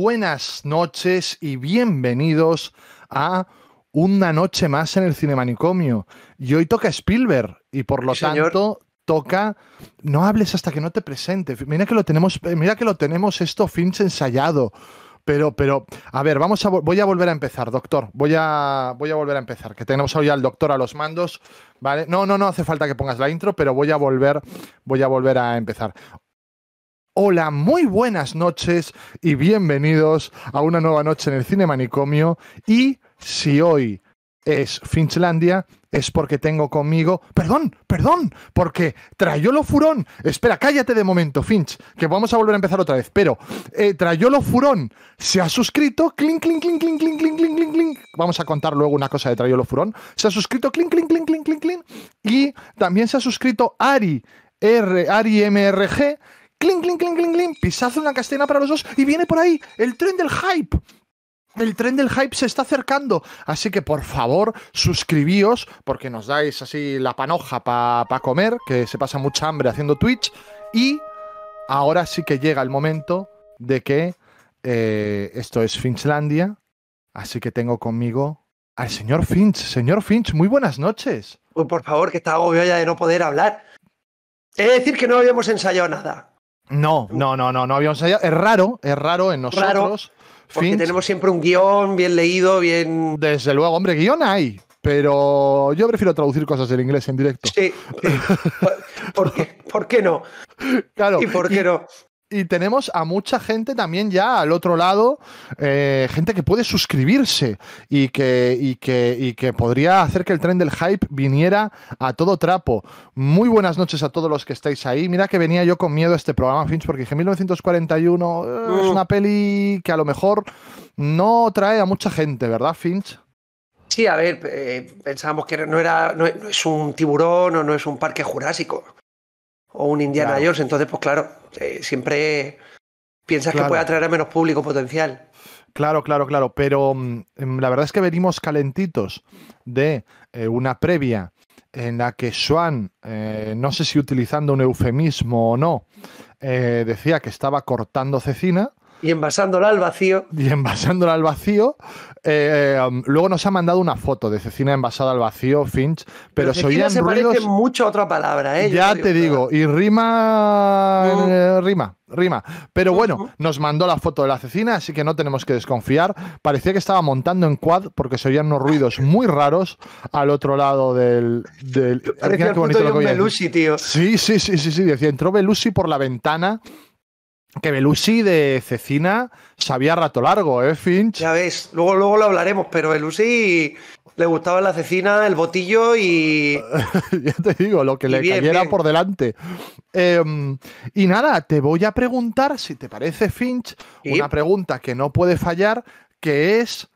buenas noches y bienvenidos a una noche más en el Cine Manicomio. Y hoy toca Spielberg y por lo tanto toca no hables hasta que no te presente. Mira que lo tenemos, eh, mira que lo tenemos esto Finch ensayado. Pero, pero, a ver, vamos a, voy a volver a empezar, doctor. Voy a, voy a volver a empezar, que tenemos hoy al doctor a los mandos, ¿vale? No, no, no hace falta que pongas la intro, pero voy a volver, voy a volver a empezar. Hola, muy buenas noches y bienvenidos a una nueva noche en el Cine Manicomio. Y si hoy es Finchlandia, es porque tengo conmigo. Perdón, perdón, porque Trayolo Furón. Espera, cállate de momento, Finch, que vamos a volver a empezar otra vez. Pero eh, Trayolo Furón se ha suscrito. Clink, clink, clink, clink, clink, clink, clink, clink, clink. Vamos a contar luego una cosa de Trayolo Furón. Se ha suscrito. Clink, clink, clink, clink, clink, clink. Y también se ha suscrito Ari. R, Ari MRG, Cling cling cling cling cling. pisazo una la para los dos y viene por ahí el tren del hype. El tren del hype se está acercando, así que por favor suscribíos porque nos dais así la panoja para comer, que se pasa mucha hambre haciendo Twitch. Y ahora sí que llega el momento de que eh, esto es Finchlandia, así que tengo conmigo al señor Finch. Señor Finch, muy buenas noches. por favor, que está obvio ya de no poder hablar. He de decir que no habíamos ensayado nada. No, no, no, no, no habíamos ensayado. Es raro, es raro en nosotros. Raro, porque tenemos siempre un guión bien leído, bien. Desde luego, hombre, guión hay, pero yo prefiero traducir cosas del inglés en directo. Sí. ¿Por, qué, no? Claro. ¿Y por qué no? y tenemos a mucha gente también ya al otro lado, eh, gente que puede suscribirse y que, que, que podría hacer que el tren del hype viniera a todo trapo. Muy buenas noches a todos los que estáis ahí. Mira que venía yo con miedo a este programa, Finch, porque dije 1941 eh, es mm. una peli que a lo mejor no trae a mucha gente, ¿verdad, Finch? Sí, a ver, eh, pensábamos que no, era, no es un tiburón o no es un parque jurásico o un Indiana George, Jones. Entonces, pues claro, eh, siempre piensas que puede atraer a menos público potencial. Claro, claro, claro. Pero mm, la verdad es que venimos calentitos de eh, una previa en la que Swan, eh, no sé si utilizando un eufemismo o no, decía que estaba cortando cecina y envasándola al vacío. Y envasándola al vacío. Eh, um, luego nos ha mandado una foto de cecina envasada al vacío, Finch. Pero, se parece mucho a otra palabra, ¿eh? Ya te digo, y rima. Eh, rima, rima. Pero bueno, nos mandó la foto de la cecina, así que no tenemos que desconfiar. Parecía que estaba montando en quad porque se oían unos ruidos muy raros al otro lado del. del... punto de tío. Sí, sí, sí, sí, sí. Decía, entró Belushi por la ventana que Belushi de Cecina sabía rato largo, ¿eh, Finch? Ya ves, luego, luego lo hablaremos, pero Belushi le gustaba la cecina, el botillo y. ya te digo, lo que le cayera por delante. Em, y nada, te voy a preguntar, si te parece, Finch, una pregunta que no puede fallar, que es.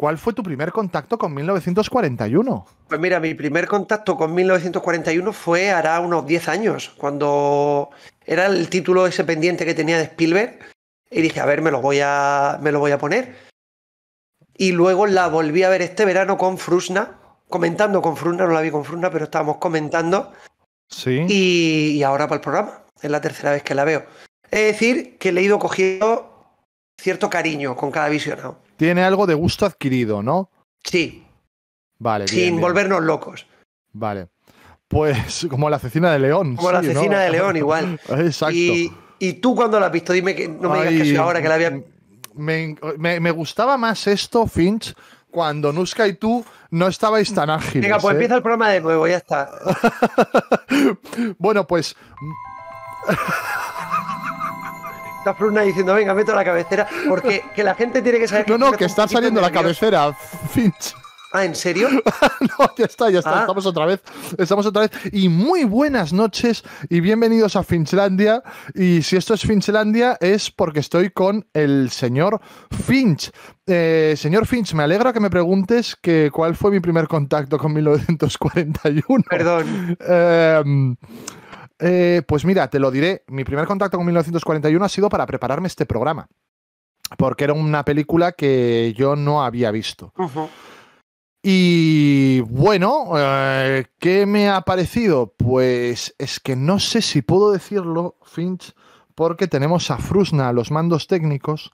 ¿Cuál fue tu primer contacto con 1941? Pues mira, mi primer contacto con 1941 fue hará unos 10 años, cuando era el título ese pendiente que tenía de Spielberg. Y dije, a ver, me lo voy a, me lo voy a poner. Y luego la volví a ver este verano con Frusna, comentando con Frusna, no la vi con Frusna, pero estábamos comentando. Sí. Y, ahora para el programa. Es la tercera vez que la veo. Es decir, que le he ido cogiendo cierto cariño con cada visionado. Tiene algo de gusto adquirido, ¿no? Sí. Vale. Sin volvernos locos. Vale. Pues como la cecina de León. Como la cecina de León, igual. Exacto. Y, tú cuando la has visto, dime que no me digas que sí ahora que la había. Me, me, gustaba más esto, Finch, cuando Nuska y tú no estabais tan ágiles. Venga, pues ¿eh? empieza el programa de nuevo, ya está. bueno, pues. Está una diciendo, venga, meto la cabecera, porque que la gente tiene que saber... Que no, no, que está saliendo la cabecera, Finch. Ah, ¿en serio? no, ya está, ya está. Ah. Estamos otra vez. Estamos otra vez. Y muy buenas noches y bienvenidos a Finchlandia. Y si esto es Finchlandia, es porque estoy con el señor Finch. Eh, señor Finch, me alegra que me preguntes que cuál fue mi primer contacto con 1941. Perdón. Em, eh, pues mira, te lo diré. Mi primer contacto con 1941 ha sido para prepararme este programa. Porque era una película que yo no había visto. Y bueno, eh, ¿qué me ha parecido? Pues es que no sé si puedo decirlo, Finch, porque tenemos a Frusna, los mandos técnicos,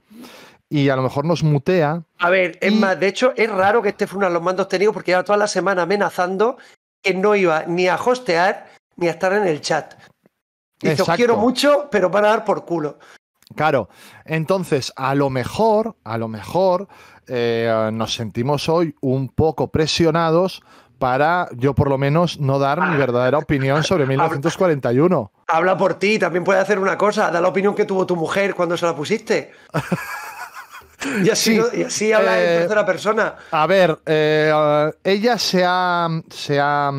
y a lo mejor nos mutea. A ver, es más, de hecho es raro que esté Frusna los mandos técnicos porque lleva toda la semana amenazando que no iba ni a hostear ni a estar en el chat. Dice, quiero mucho, pero van a dar por culo. Claro, entonces a lo mejor, a lo mejor eh, nos sentimos hoy un poco presionados para yo por lo menos no dar mi verdadera opinión sobre 1941. Habla, por ti, también puede hacer una cosa, da la opinión que tuvo tu mujer cuando se la pusiste. Y así, habla en eh, tercera persona. A ver, eh, ella se ha, se ha,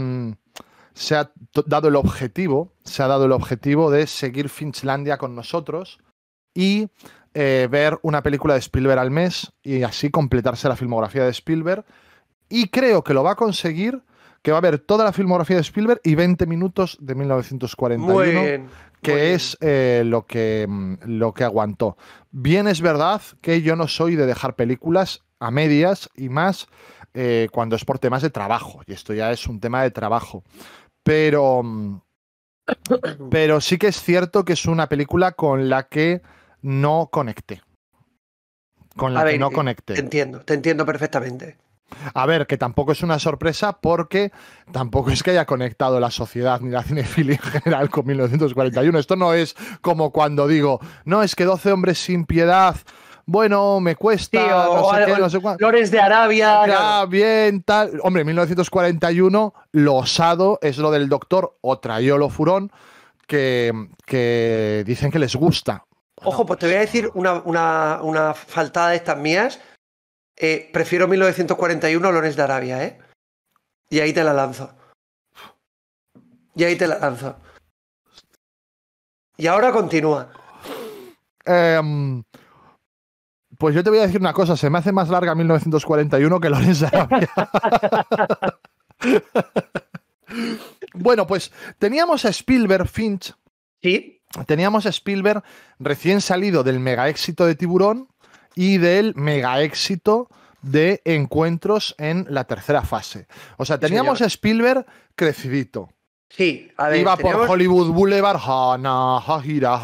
se ha dado el objetivo, se ha dado el objetivo de seguir Finlandia con nosotros y eh, ver una película de Spielberg al mes y así completarse la filmografía de Spielberg. Y creo que lo va a conseguir, que va a ver toda la filmografía de Spielberg y 20 minutos de 1941. que es eh, lo, que, mm, lo que aguantó. Bien es verdad que yo no soy de dejar películas a medias y más eh, cuando es por temas de trabajo, y esto ya es un tema de trabajo. Pero, mm, pero sí que es cierto que es una película con la que no conecte Con la que no eh, conecte Te entiendo, te entiendo perfectamente. A ver, que tampoco es una sorpresa porque tampoco es que haya conectado la sociedad ni la cinefilia en general con 1941. Esto no es como cuando digo, no, es que 12 hombres sin piedad bueno, me cuesta, no, sé Flores de Arabia. Ya, bien, tal. Hombre, 1941, lo osado es lo del doctor otrayolo Furón, que, que dicen que les gusta. Ojo, pues te voy a pues, decir una, faltada de estas mías. Eh, prefiero 1941 Lorenz de Arabia, ¿eh? Y ahí te la lanzo. Y ahí te la lanzo. Y ahora continúa. Em, pues yo te voy a decir una cosa, se me hace más larga 1941 que Lorenz de Arabia. bueno, pues teníamos a Spielberg Finch. Sí teníamos a Spielberg recién salido del mega éxito de Tiburón y del mega éxito de encuentros en la tercera fase. O sea, teníamos a Spielberg crecidito. Sí, Iba por Hollywood Boulevard, hana, hajira,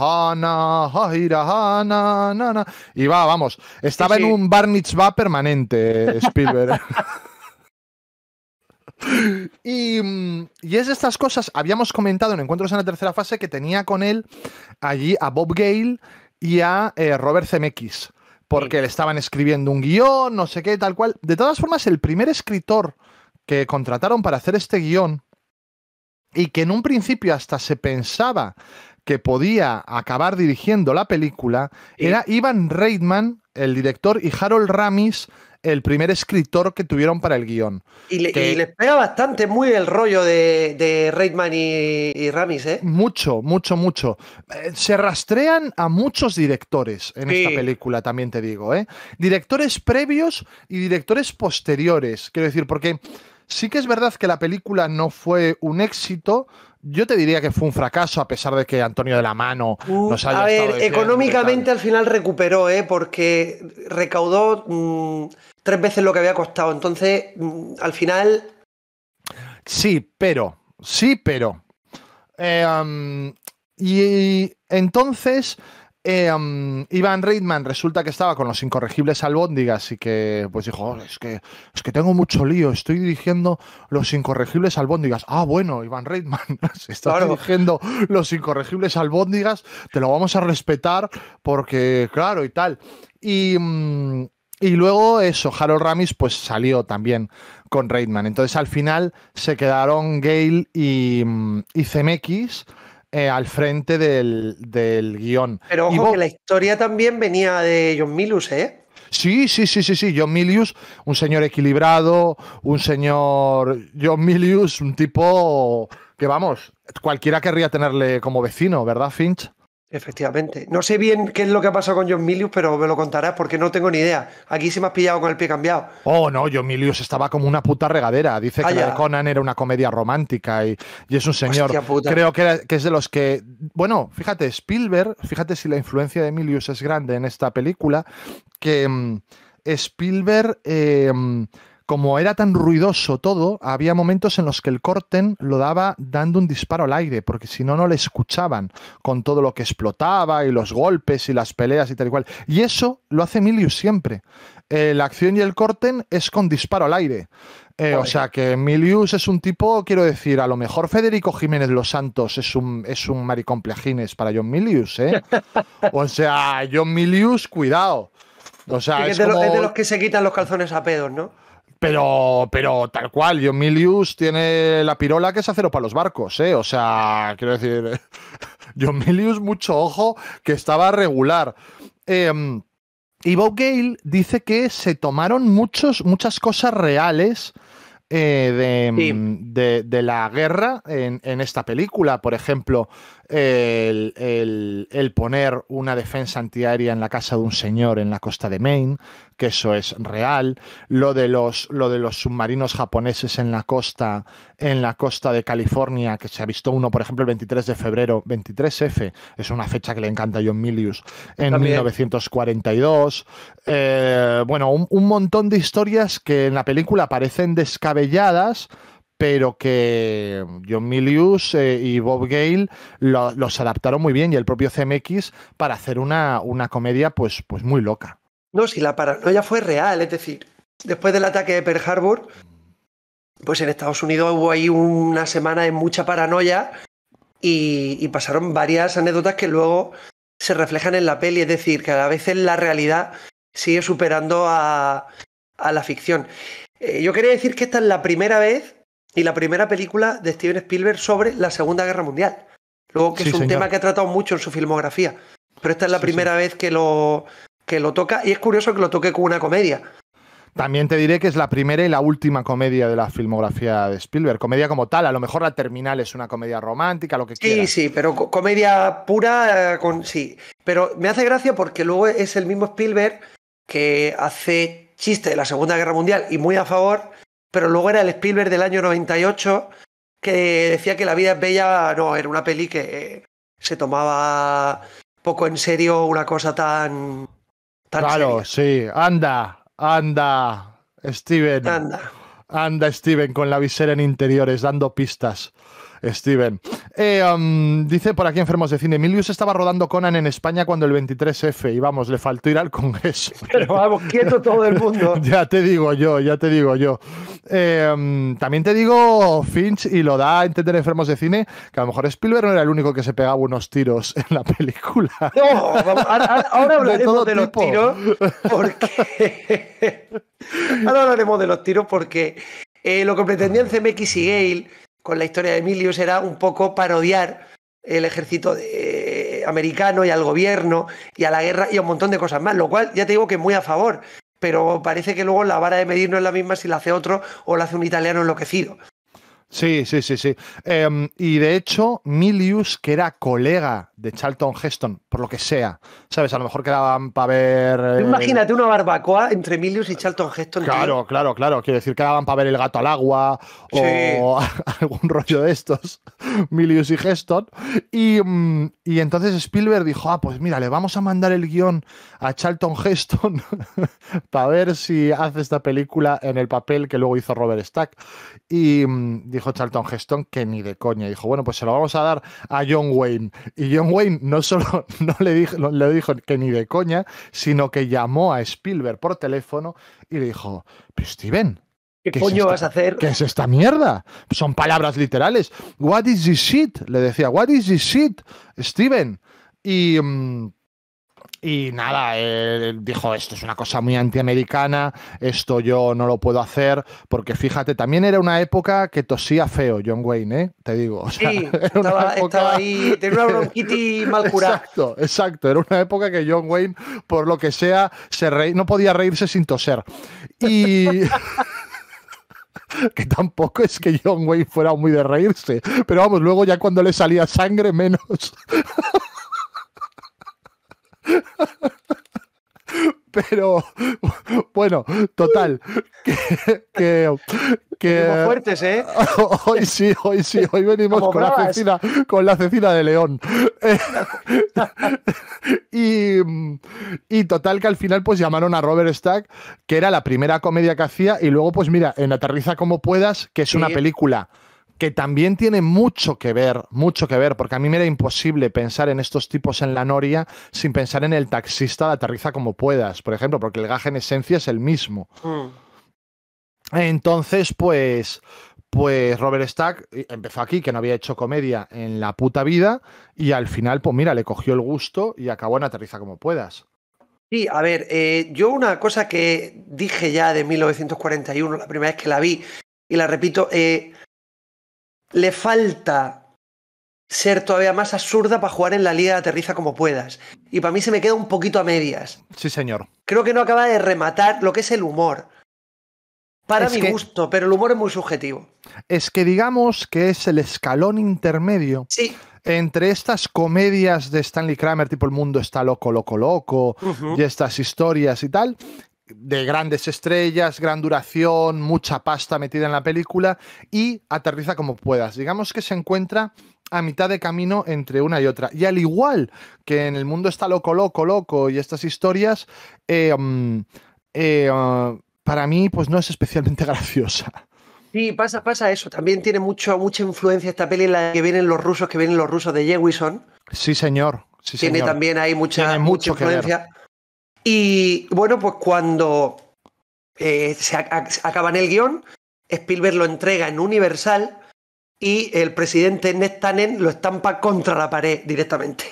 Iba, vamos, estaba en un bar permanente, Spielberg. Y, es de estas cosas, habíamos comentado en Encuentros en la tercera fase que tenía con él allí a Bob Gale y a eh, Robert Zemeckis, porque le estaban escribiendo un guión, no sé qué, tal cual. De todas formas, el primer escritor que contrataron para hacer este guión y que en un principio hasta se pensaba que podía acabar dirigiendo la película, era Ivan Reitman, el director, y Harold Ramis, el primer escritor que tuvieron para el guión. Y, le, les pega bastante muy el rollo de, de Reitman y, Ramis, ¿eh? Mucho, mucho, mucho. Eh, se rastrean a muchos directores en esta película, también te digo, ¿eh? Directores previos y directores posteriores, quiero decir, porque... Sí que es verdad que la película no fue un éxito. Yo te diría que fue un fracaso, a pesar de que Antonio de la Mano uh, A ver, económicamente al final recuperó, ¿eh? porque recaudó. Mm, tres veces lo que había costado. Entonces, mm, al final. Sí, pero. Sí, pero. Eh, y, entonces. Eh, Iván Reitman resulta que estaba con los incorregibles albóndigas y que pues dijo, es, que, es que tengo mucho lío, estoy dirigiendo los incorregibles albóndigas. Ah, bueno, Iván Reitman, si estás dirigiendo los incorregibles albóndigas, te lo vamos a respetar porque, claro, y tal. Y... Mm, y luego eso, Harold Ramis pues salió también con Raidman. Entonces al final se quedaron Gale y, mm, y eh, al frente del, guión. Pero ojo que la historia también venía de John Milius, ¿eh? Sí, sí, sí, sí, sí. John Milius, un señor equilibrado, un señor. John Milius, un tipo que vamos, cualquiera querría tenerle como vecino, ¿verdad, Finch? Efectivamente. No sé bien qué es lo que ha pasado con John Milius, pero me lo contarás porque no tengo ni idea. Aquí se me has pillado con el pie cambiado. Oh, no, John Milius estaba como una puta regadera. Dice que Conan era una comedia romántica y, es un señor. Creo que, que, es de los que. Bueno, fíjate, Spielberg, fíjate si la influencia de Milius es grande en esta película, que mm, Spielberg. Eh, como era tan ruidoso todo, había momentos en los que el corten lo daba dando un disparo al aire, porque si no, no le escuchaban con todo lo que explotaba y los golpes y las peleas y tal y cual. Y eso lo hace Milius siempre. Eh, la acción y el corten es con disparo al aire. Eh, o sea que Milius es un tipo, quiero decir, a lo mejor Federico Jiménez Los Santos es un, es un para John Milius, ¿eh? o sea, John Milius, cuidado. O sea, es, es de los que se quitan los calzones a pedos, ¿no? Pero, pero tal cual, John Milius tiene la pirola que es acero para los barcos, ¿eh? O sea, quiero decir, John Milius, mucho ojo, que estaba regular. Em, y Bob Gale dice que se tomaron muchos, muchas cosas reales eh, de, de, de, la guerra en, en, esta película. Por ejemplo, el, el, poner una defensa antiaérea en la casa de un señor en la costa de Maine, que eso es real, lo de los, lo de los submarinos japoneses en la costa en la costa de California, que se ha visto uno, por ejemplo, el 23 de febrero, 23F, es una fecha que le encanta a John Milius, en 1942. Eh, bueno, un, un montón de historias que en la película parecen descabelladas, pero que John Milius eh, y Bob Gale los adaptaron muy bien y el propio CMX para hacer una, una comedia pues, pues muy loca. No, si la paranoia fue real, es decir, después del ataque de Pearl Harbor, pues en Estados Unidos hubo ahí una semana de mucha paranoia y, pasaron varias anécdotas que luego se reflejan en la peli, es decir, que a veces la realidad sigue superando a, la ficción. Eh, yo quería decir que esta es la primera vez y la primera película de Steven Spielberg sobre la Segunda Guerra Mundial. Luego que es un tema que ha tratado mucho en su filmografía. Pero esta es la primera vez que lo, que lo toca y es curioso que lo toque con una comedia. También te diré que es la primera y la última comedia de la filmografía de Spielberg. Comedia como tal, a lo mejor la terminal es una comedia romántica, lo que quieras. Sí, sí, pero comedia pura, eh, con, sí. Pero me hace gracia porque luego es el mismo Spielberg que hace chiste de la Segunda Guerra Mundial y muy a favor pero luego era el Spielberg del año 98 que decía que La vida es bella, no, era una peli que se tomaba poco en serio una cosa tan... tan claro, sí, anda, anda, Steven. Anda. Anda, Steven, con la visera en interiores, dando pistas. Steven. Eh, um, dice por aquí enfermos de cine, Milius estaba rodando Conan en España cuando el 23F y vamos, le faltó ir al Congreso. Pero vamos, quieto todo el mundo. ya te digo yo, ya te digo yo. Eh, um, también te digo, Finch, y lo da a entender enfermos de cine, que a lo mejor Spielberg no era el único que se pegaba unos tiros en la película. No, ahora, hablaremos de, los tiros porque... ahora eh, hablaremos de los tiros porque lo que pretendían CMX y Gale con la historia de Emilio era un poco parodiar el ejército eh, americano y al gobierno y a la guerra y a un montón de cosas más, lo cual ya te digo que muy a favor, pero parece que luego la vara de medir no es la misma si la hace otro o la hace un italiano enloquecido. Sí, sí, sí, sí. Em, y de hecho, Milius, que era colega de Charlton Heston, por lo que sea, ¿sabes? A lo mejor quedaban para ver. Imagínate una barbacoa entre Milius y Charlton Heston. Claro, claro, claro. Quiero decir, que quedaban para ver el gato al agua o algún rollo de estos. Milius y Heston. Y, mm, y entonces Spielberg dijo: Ah, pues mira, le vamos a mandar el guión a Charlton Heston para ver si hace esta película en el papel que luego hizo Robert Stack. Y dijo, mm, dijo Charlton Heston que ni de coña. Dijo, bueno, pues se lo vamos a dar a John Wayne. Y John Wayne no solo no le dijo, le dijo que ni de coña, sino que llamó a Spielberg por teléfono y le dijo, Steven, ¿Qué, coño vas a hacer? ¿Qué es esta mierda? Son palabras literales. What is this shit? Le decía, what is this shit, Steven? Y... Mm, y nada, dijo, esto es una cosa muy antiamericana, esto yo no lo puedo hacer, porque fíjate, también era una época que tosía feo John Wayne, ¿eh? Te digo. sí, estaba, ahí, tenía una bronquitis mal curada. Exacto, exacto, era una época que John Wayne, por lo que sea, no podía reírse sin toser. Y... que tampoco es que John Wayne fuera muy de reírse, pero vamos, luego ya cuando le salía sangre menos... Pero bueno, total. Que, fuertes, ¿eh? Hoy sí, hoy sí, hoy venimos con la, cecina, con la, de León. y, total que al final pues llamaron a Robert Stack, que era la primera comedia que hacía, y luego pues mira, en Aterriza como puedas, que es una película que también tiene mucho que ver, mucho que ver, porque a mí me era imposible pensar en estos tipos en la noria sin pensar en el taxista de aterriza como puedas, por ejemplo, porque el gaje en esencia es el mismo. Mm. Entonces, pues, pues Robert Stack empezó aquí, que no había hecho comedia en la puta vida, y al final, pues mira, le cogió el gusto y acabó en Aterriza como puedas. Sí, a ver, eh, yo una cosa que dije ya de 1941, la primera vez que la vi, y la repito, eh, le falta ser todavía más absurda para jugar en la liga de aterriza como puedas. Y para mí se me queda un poquito a medias. Sí, señor. Creo que no acaba de rematar lo que es el humor. Para mi gusto, pero el humor es muy subjetivo. Es que digamos que es el escalón intermedio sí. entre estas comedias de Stanley Kramer, tipo El mundo está loco, loco, loco, y estas historias y tal, de grandes estrellas, gran duración, mucha pasta metida en la película y aterriza como puedas. Digamos que se encuentra a mitad de camino entre una y otra. Y al igual que en el mundo está loco, loco, loco y estas historias, eh, mm, eh, ah, para mí pues no es especialmente graciosa. Sí, pasa, pasa eso. También tiene mucho, mucha influencia esta peli en la que vienen los rusos, que vienen los rusos de Jewison. Sí, señor. Sí, tiene también ahí mucha, mucha influencia. Y bueno, pues cuando eh, se acaba en el guión, Spielberg lo entrega en Universal y el presidente Nestanen lo estampa contra la pared directamente.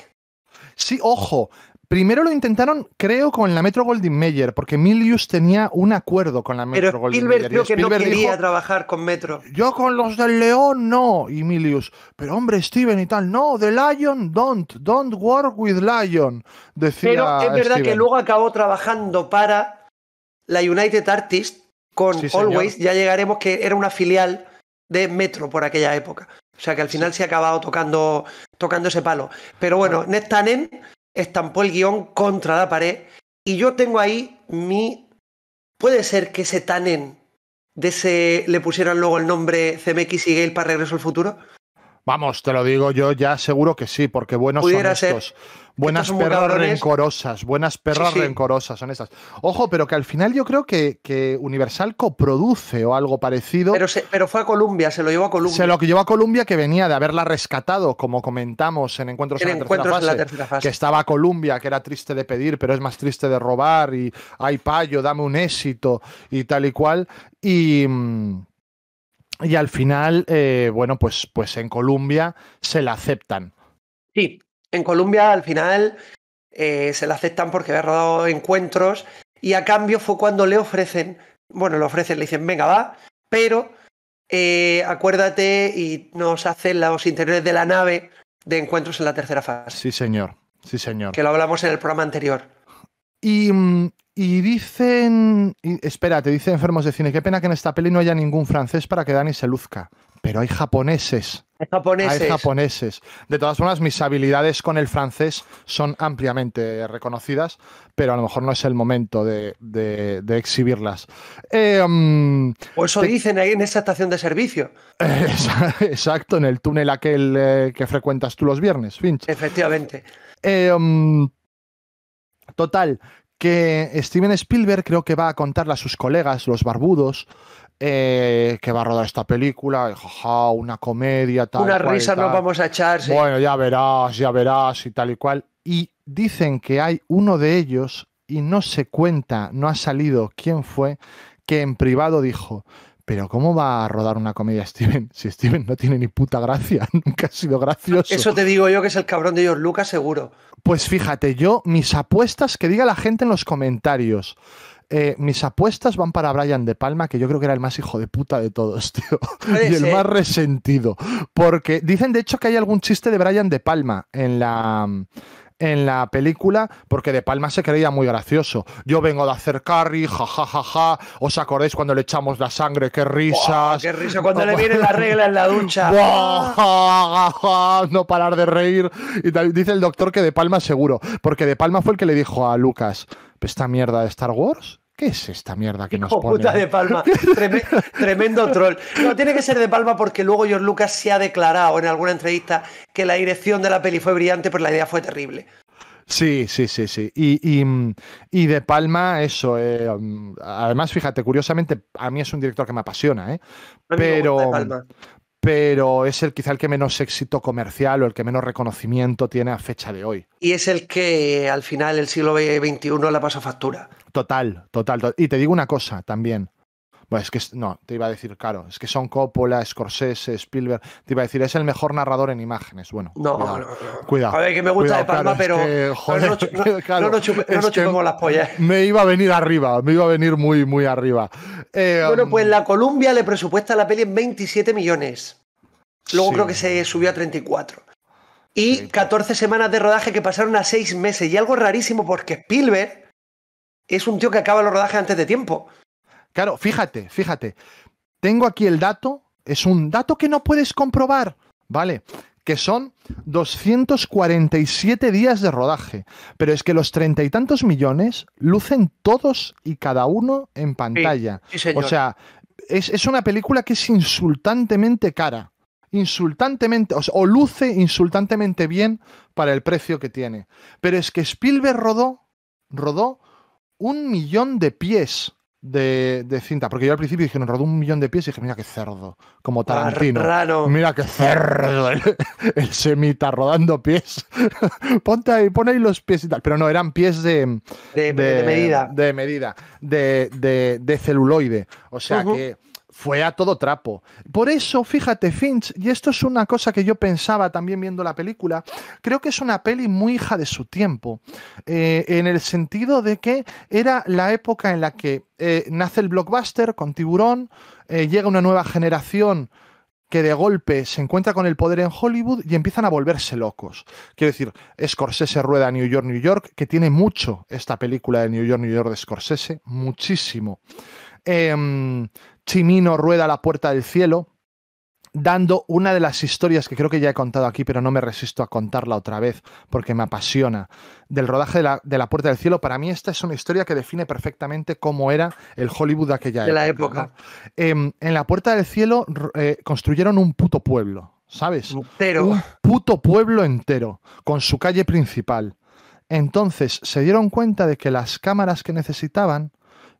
Sí, ojo, Primero lo intentaron, creo, con la Metro Golden Mayer, porque Milius tenía un acuerdo con la Metro Pero Goldwyn Mayer. que no quería trabajar con Metro. Yo con los del León no, y Milius. Pero hombre, Steven y tal, no, The Lion don't, don't work with Lion, decía. Pero es verdad que luego acabó trabajando para la United Artists con Always, ya llegaremos que era una filial de Metro por aquella época. O sea que al final se ha acabado tocando, tocando ese palo. Pero bueno, Ned estampó el guión contra la pared y yo tengo ahí mi... Puede ser que se tanen de ese... le pusieran luego el nombre CMX y Gale para Regreso al Futuro. Vamos, te lo digo yo ya seguro que sí, porque buenos son estos. Buenas perras rencorosas, buenas perras rencorosas son estas. Ojo, pero que al final yo creo que, Universal coproduce o algo parecido. Pero, fue a Colombia, se lo llevó a Colombia. Se lo llevó a Colombia que venía de haberla rescatado, como comentamos en Encuentros, en, la, tercera fase, Que estaba Colombia, que era triste de pedir, pero es más triste de robar y hay payo, dame un éxito y tal y cual. Y... Mm, y al final, eh, bueno, pues, pues en Colombia se la aceptan. Sí, en Colombia al final eh, se la aceptan porque había rodado encuentros y a cambio fue cuando le ofrecen, bueno, le ofrecen, le dicen, venga, va, pero eh, acuérdate y nos hacen los interiores de la nave de encuentros en la tercera fase. Sí, señor, sí, señor. Que lo hablamos en el programa anterior. Y mm, y dicen, Espérate, te dice enfermos de cine, qué pena que en esta peli no haya ningún francés para que Dani se luzca. Pero hay japoneses. Hay japoneses. Hay japoneses. De todas formas, mis habilidades con el francés son ampliamente reconocidas, pero a lo mejor no es el momento de, exhibirlas. Eh, mm, o eso dicen ahí en esa estación de servicio. Exacto, en el túnel aquel eh, que frecuentas tú los viernes, Finch. Efectivamente. Eh, mm, total, que Steven Spielberg creo que va a contarle a sus colegas, los barbudos, eh, que va a rodar esta película, una comedia, tal. Una cual, risa no vamos a echar. Bueno, ya verás, ya verás y tal y cual. Y dicen que hay uno de ellos, y no se cuenta, no ha salido quién fue, que en privado dijo, pero ¿cómo va a rodar una comedia Steven? Si Steven no tiene ni puta gracia, nunca ha sido gracioso. Eso te digo yo que es el cabrón de George Lucas, seguro. Pues fíjate, yo, mis apuestas, que diga la gente en los comentarios. Eh, mis apuestas van para Brian De Palma, que yo creo que era el más hijo de puta de todos, tío. y el más resentido. Porque dicen, de hecho, que hay algún chiste de Brian De Palma en la en la película porque De Palma se creía muy gracioso. Yo vengo de hacer carry, jajajaja. ¿Os acordáis cuando le echamos la sangre? ¡Qué risas! ¡Qué risa! Cuando le viene la regla en la ducha. no parar de reír. Y dice el doctor que De Palma seguro, porque De Palma fue el que le dijo a Lucas: ¿Esta mierda de Star Wars? ¿Qué es esta mierda que nos pone? puta eh? de Palma. tremendo troll. No, tiene que ser de Palma porque luego George Lucas se ha declarado en alguna entrevista que la dirección de la peli fue brillante, pero la idea fue terrible. Sí, sí, sí, sí. Y, mm, De Palma, eso. Eh, mm, además, fíjate, curiosamente, a mí es un director que me apasiona, ¿eh? Pero, pero es el quizá el que menos éxito comercial o el que menos reconocimiento tiene a fecha de hoy. Y es el que al final el siglo XXI la pasa factura. total, total. Y te digo una cosa también. Bueno, es que no, te iba a decir, claro, es que son Coppola, Scorsese, Spielberg. Te iba a decir, es el mejor narrador en imágenes. Bueno, no, cuidado. No, a ver, que me gusta de Palma, pero. no, nos chupemos las pollas. Me iba a venir arriba, me iba a venir muy, muy arriba. Eh, bueno, pues mm, la Columbia le presupuesta la peli en 27 millones. Luego creo que se subió a 34. Y 14 semanas de rodaje que pasaron a 6 meses. Y algo rarísimo porque Spielberg es un tío que acaba los rodajes antes de tiempo. Claro, fíjate, fíjate. Tengo aquí el dato, es un dato que no puedes comprobar, ¿vale? Que son 247 días de rodaje. Pero es que los treinta y tantos millones lucen todos y cada uno en pantalla. o sea, es, una película que es insultantemente cara insultantemente, o, o, luce insultantemente bien para el precio que tiene. Pero es que Spielberg rodó, rodó un millón de pies de, cinta, porque yo al principio dije, nos rodó un millón de pies y dije, mira qué cerdo, como Tarantino. Mira qué cerdo, el, semita rodando pies. Ponte ahí, pon ahí los pies y tal. Pero no, eran pies de, de, medida. De medida, de, celuloide. O sea que fue a todo trapo. Por eso, fíjate, Finch, y esto es una cosa que yo pensaba también viendo la película, creo que es una peli muy hija de su tiempo, eh, en el sentido de que era la época en la que eh, nace el blockbuster con tiburón, eh, llega una nueva generación que de golpe se encuentra con el poder en Hollywood y empiezan a volverse locos. Quiero decir, Scorsese rueda New York, New York, que tiene mucho esta película de New York, New York de Scorsese, muchísimo. Em, Chimino rueda la puerta del cielo, dando una de las historias que creo que ya he contado aquí, pero no me resisto a contarla otra vez porque me apasiona, del rodaje de la, Puerta del Cielo. Para mí esta es una historia que define perfectamente cómo era el Hollywood de aquella época. Em, en la Puerta del Cielo eh, construyeron un puto pueblo, ¿sabes? Un puto pueblo entero, con su calle principal. Entonces se dieron cuenta de que las cámaras que necesitaban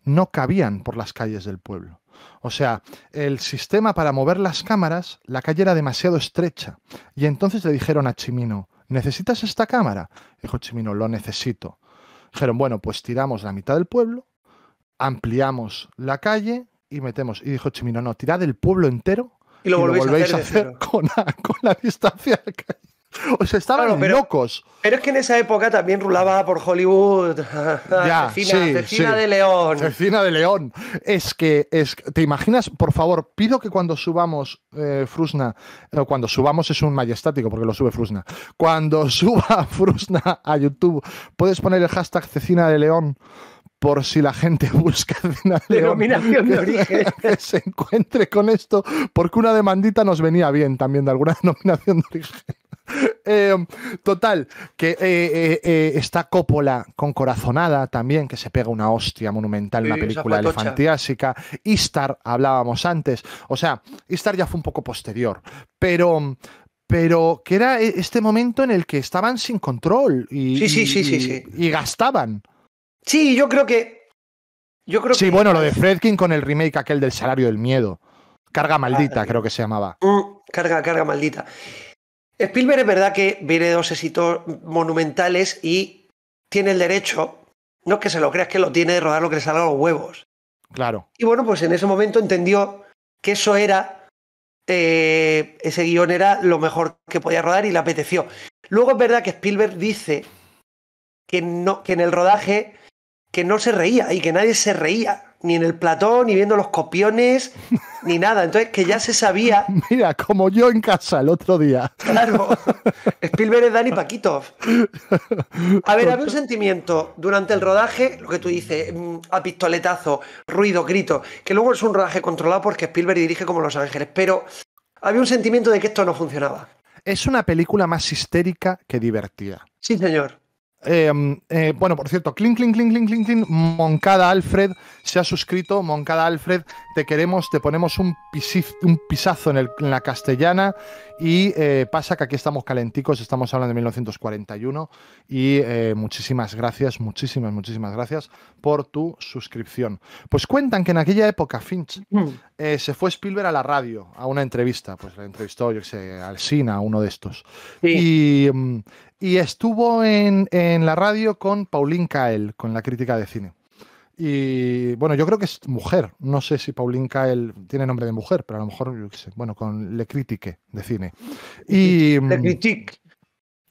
no cabían por las calles del pueblo. O sea, el sistema para mover las cámaras, la calle era demasiado estrecha. Y entonces le dijeron a Chimino, ¿necesitas esta cámara? Dijo Chimino, lo necesito. Dijeron, bueno, pues tiramos la mitad del pueblo, ampliamos la calle y metemos. Y dijo Chimino, no, tirad el pueblo entero y lo, volvéis, a hacer, con, la, con la distancia de la calle. O sea, estaban locos. Pero es que en esa época también rulaba por Hollywood Cecina, de León. Cecina de León. Es que, es, ¿te imaginas? Por favor, pido que cuando subamos eh, Frusna, cuando subamos es un majestático porque lo sube Frusna. Cuando suba Frusna a YouTube, puedes poner el hashtag Cecina de León por si la gente busca Cecina de denominación de origen que se encuentre con esto porque una demandita nos venía bien también de alguna denominación de origen Eh, total, que eh, eh, eh, está Coppola con Corazonada también, que se pega una hostia monumental en una película elefantiásica. Istar, hablábamos antes. O sea, Istar ya fue un poco posterior, pero, pero que era e-, este momento en el que estaban sin control y, sí, sí, sí, y, y gastaban. Sí, yo creo que. creo sí, bueno, lo de Fredkin con el remake aquel del salario del miedo. Carga maldita, ah, creo que se llamaba. Mm, carga, carga maldita. Spielberg es verdad que viene dos éxitos monumentales y tiene el derecho, no es que se lo creas, que lo tiene de rodar lo que le salga a los huevos. Claro. Y bueno, pues en ese momento entendió que eso era, eh, ese guión era lo mejor que podía rodar y le apeteció. Luego es verdad que Spielberg dice que, no, que en el rodaje que no se reía y que nadie se reía, ni en el platón, ni viendo los copiones, ni nada. Entonces, que ya se sabía. Mira, como yo en casa el otro día. Claro. Spielberg es Dani Paquito. A ver, había un pues sentimiento durante el rodaje, lo que tú dices, mm, a pistoletazo, ruido, grito, que luego es un rodaje controlado porque Spielberg dirige como Los Ángeles, pero había un sentimiento de que esto no funcionaba. Es una película más histérica que divertida. Sí, señor. Eh, eh, bueno, por cierto, Clink, Clink, Clink, Clink, Clink, Moncada Alfred se ha suscrito. Moncada Alfred, te queremos, te ponemos un, pisazo en, la castellana y eh, pasa que aquí estamos calenticos, estamos hablando de 1941 y eh, muchísimas gracias, muchísimas, muchísimas gracias por tu suscripción. Pues cuentan que en aquella época Finch mm. eh, se fue Spielberg a la radio, a una entrevista, pues la entrevistó, yo sé, al Sina, uno de estos. Mm, y, estuvo en, en la radio con Pauline Kael, con la crítica de cine. Y bueno, yo creo que es mujer. No sé si Pauline Kael tiene nombre de mujer, pero a lo mejor, bueno, con Le Critique de cine. Y, le mm, Critique.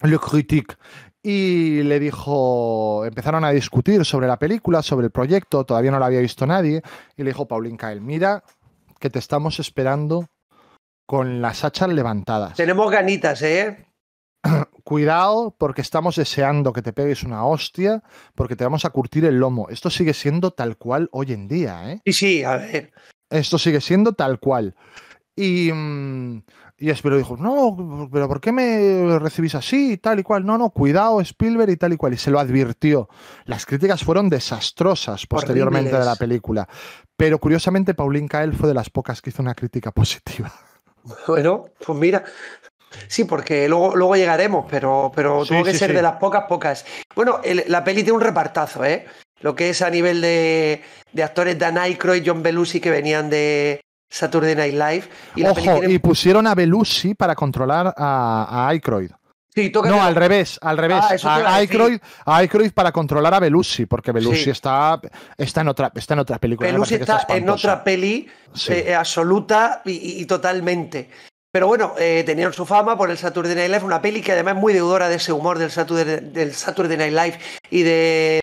Le Critique. Y le dijo, empezaron a discutir sobre la película, sobre el proyecto, todavía no la había visto nadie. Y le dijo Pauline Kael, mira que te estamos esperando con las hachas levantadas. Tenemos ganitas, ¿eh? cuidado porque estamos deseando que te pegues una hostia, porque te vamos a curtir el lomo. Esto sigue siendo tal cual hoy en día, ¿eh? Sí, sí, a ver. Esto sigue siendo tal cual. Y, mm, y Spielberg dijo, no, pero ¿por qué me recibís así y tal y cual? No, no, cuidado Spielberg y tal y cual. Y se lo advirtió. Las críticas fueron desastrosas posteriormente de la película. Pero curiosamente, Pauline Kael fue de las pocas que hizo una crítica positiva. Bueno, pues mira, Sí, porque luego, luego llegaremos, pero, pero tuvo que ser de las pocas, pocas. Bueno, la peli tiene un repartazo, ¿eh? Lo que es a nivel de, de actores Dan Aykroyd, John Belushi, que venían de Saturday Night Live. Y, Ojo, y pusieron a Belushi para controlar a, a Aykroyd. Sí, no, al revés, al ah, revés. a, Aykroyd, para controlar a Belushi, porque Belushi está, está, en otra, está en otra película. Belushi está, en otra peli eh, absoluta y, totalmente. Pero bueno, eh, tenían su fama por el Saturday Night Live, una peli que además es muy deudora de ese humor del Saturday, del Night Live y de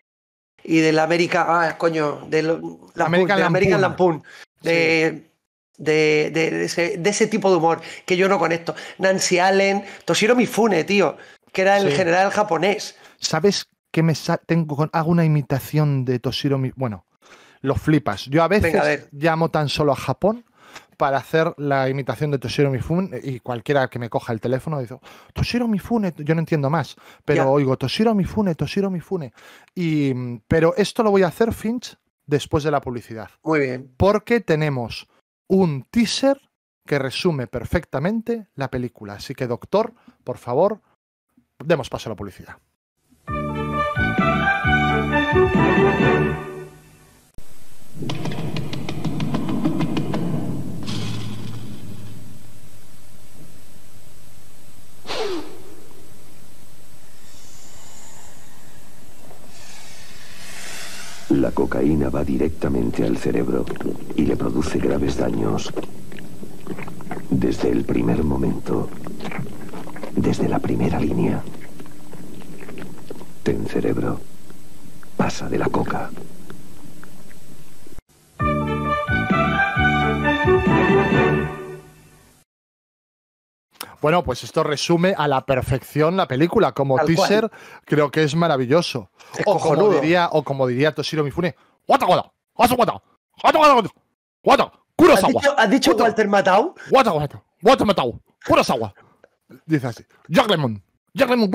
y del América, ah, coño, del la América, Lampoon, de, de, ese, de, ese, tipo de humor que yo no conecto. Nancy Allen, Toshiro Mifune, tío, que era el general japonés. ¿Sabes qué me tengo, hago una imitación de Toshiro Mifune? Bueno, lo flipas. Yo a veces llamo tan solo a Japón para hacer la imitación de Toshiro Mifune y cualquiera que me coja el teléfono dice, Toshiro Mifune, yo no entiendo más, pero oigo Toshiro Mifune, Toshiro Mifune. Y, pero esto lo voy a hacer, Finch, después de la publicidad. Muy bien. Porque tenemos un teaser que resume perfectamente la película. Así que, doctor, por favor, demos paso a la publicidad. la cocaína va directamente al cerebro y le produce graves daños desde el primer momento, desde la primera línea. Ten cerebro, pasa de la coca. Bueno, pues esto resume a la perfección la película. Como teaser, creo que es maravilloso. o, como diría, o como diría Toshiro Mifune, ¡Guata, Walter Dice así. Jack Lemon. Jack Lemon,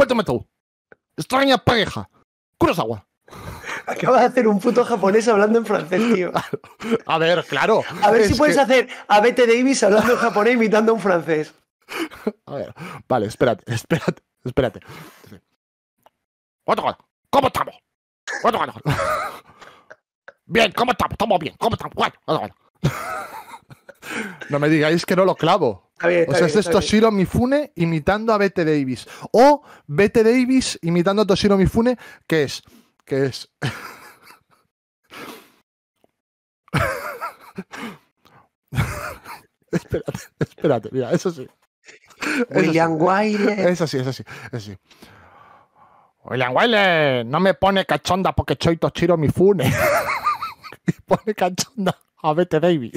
Extraña pareja. Kurosawa. Acabas de hacer un puto japonés hablando en francés, tío. A ver, claro. A ver si puedes hacer a Bete Davis hablando japonés imitando un francés. A ver, vale, espérate, espérate, espérate. ¿Cómo estamos? Bien, ¿cómo estamos? Estamos bien, ¿cómo estamos? no me digáis que no lo clavo. o sea, es Toshiro Mifune imitando a Bette Davis. O Bette Davis imitando a Toshiro Mifune, que es. que es. espérate, espérate, mira, eso sí. William Wiley. Eso sí, eso sí, eso sí. William Wiley, no me pone cachonda porque soy Toshiro Mifune. me pone cachonda a vete, Baby.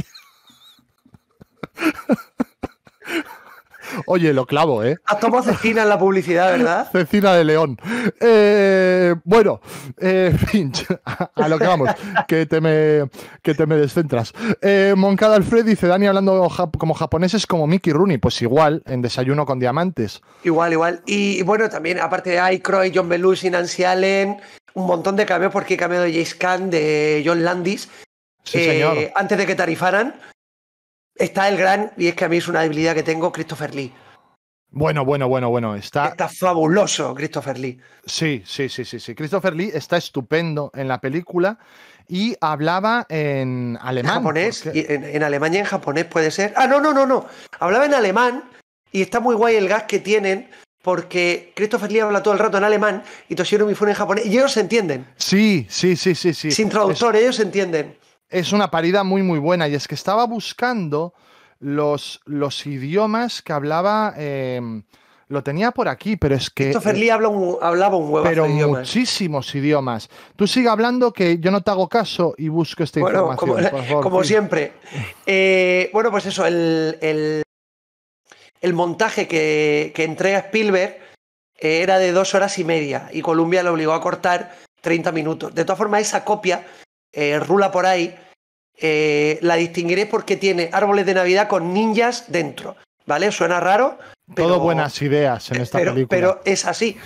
Oye, lo clavo, ¿eh? Has tomado Cecina en la publicidad, ¿verdad? Cecina de León. Eh, bueno, eh, Finch, a, lo que vamos, que te me, descentras. Eh, Moncada Alfred dice, Dani hablando como japoneses como Mickey Rooney, pues igual, en Desayuno con Diamantes. Igual, igual. Y, bueno, también, aparte de Icroy, John Belushi, Nancy Allen, un montón de cambios porque he cambiado de Jace de John Landis. Sí, señor. Antes de que tarifaran está el gran, y es que a mí es una debilidad que tengo, Christopher Lee. Bueno, bueno, bueno, bueno. Está... está fabuloso Christopher Lee. Sí, sí, sí, sí, sí. Christopher Lee está estupendo en la película y hablaba en alemán. En japonés, y en, Alemania y en japonés puede ser. Ah, no, no, no, no. Hablaba en alemán y está muy guay el gas que tienen porque Christopher Lee habla todo el rato en alemán y Toshiro Mifune en japonés y ellos se entienden. Sí, sí, sí, sí, sí. Sin traductor, ellos se entienden es una parida muy, muy buena. Y es que estaba buscando los, los idiomas que hablaba. Em, lo tenía por aquí, pero es que. Christopher Lee eh, hablaba un huevo Pero de idiomas. muchísimos idiomas. Tú sigue hablando que yo no te hago caso y busco esta información. Como, siempre. Eh, bueno, pues eso, el, montaje que, que, entrega Spielberg eh, era de dos horas y media y Columbia lo obligó a cortar 30 minutos. De todas formas, esa copia rula por ahí eh, la distinguiré porque tiene árboles de Navidad con ninjas dentro. ¿Vale? Suena raro. Todo buenas ideas en esta película. Pero es así.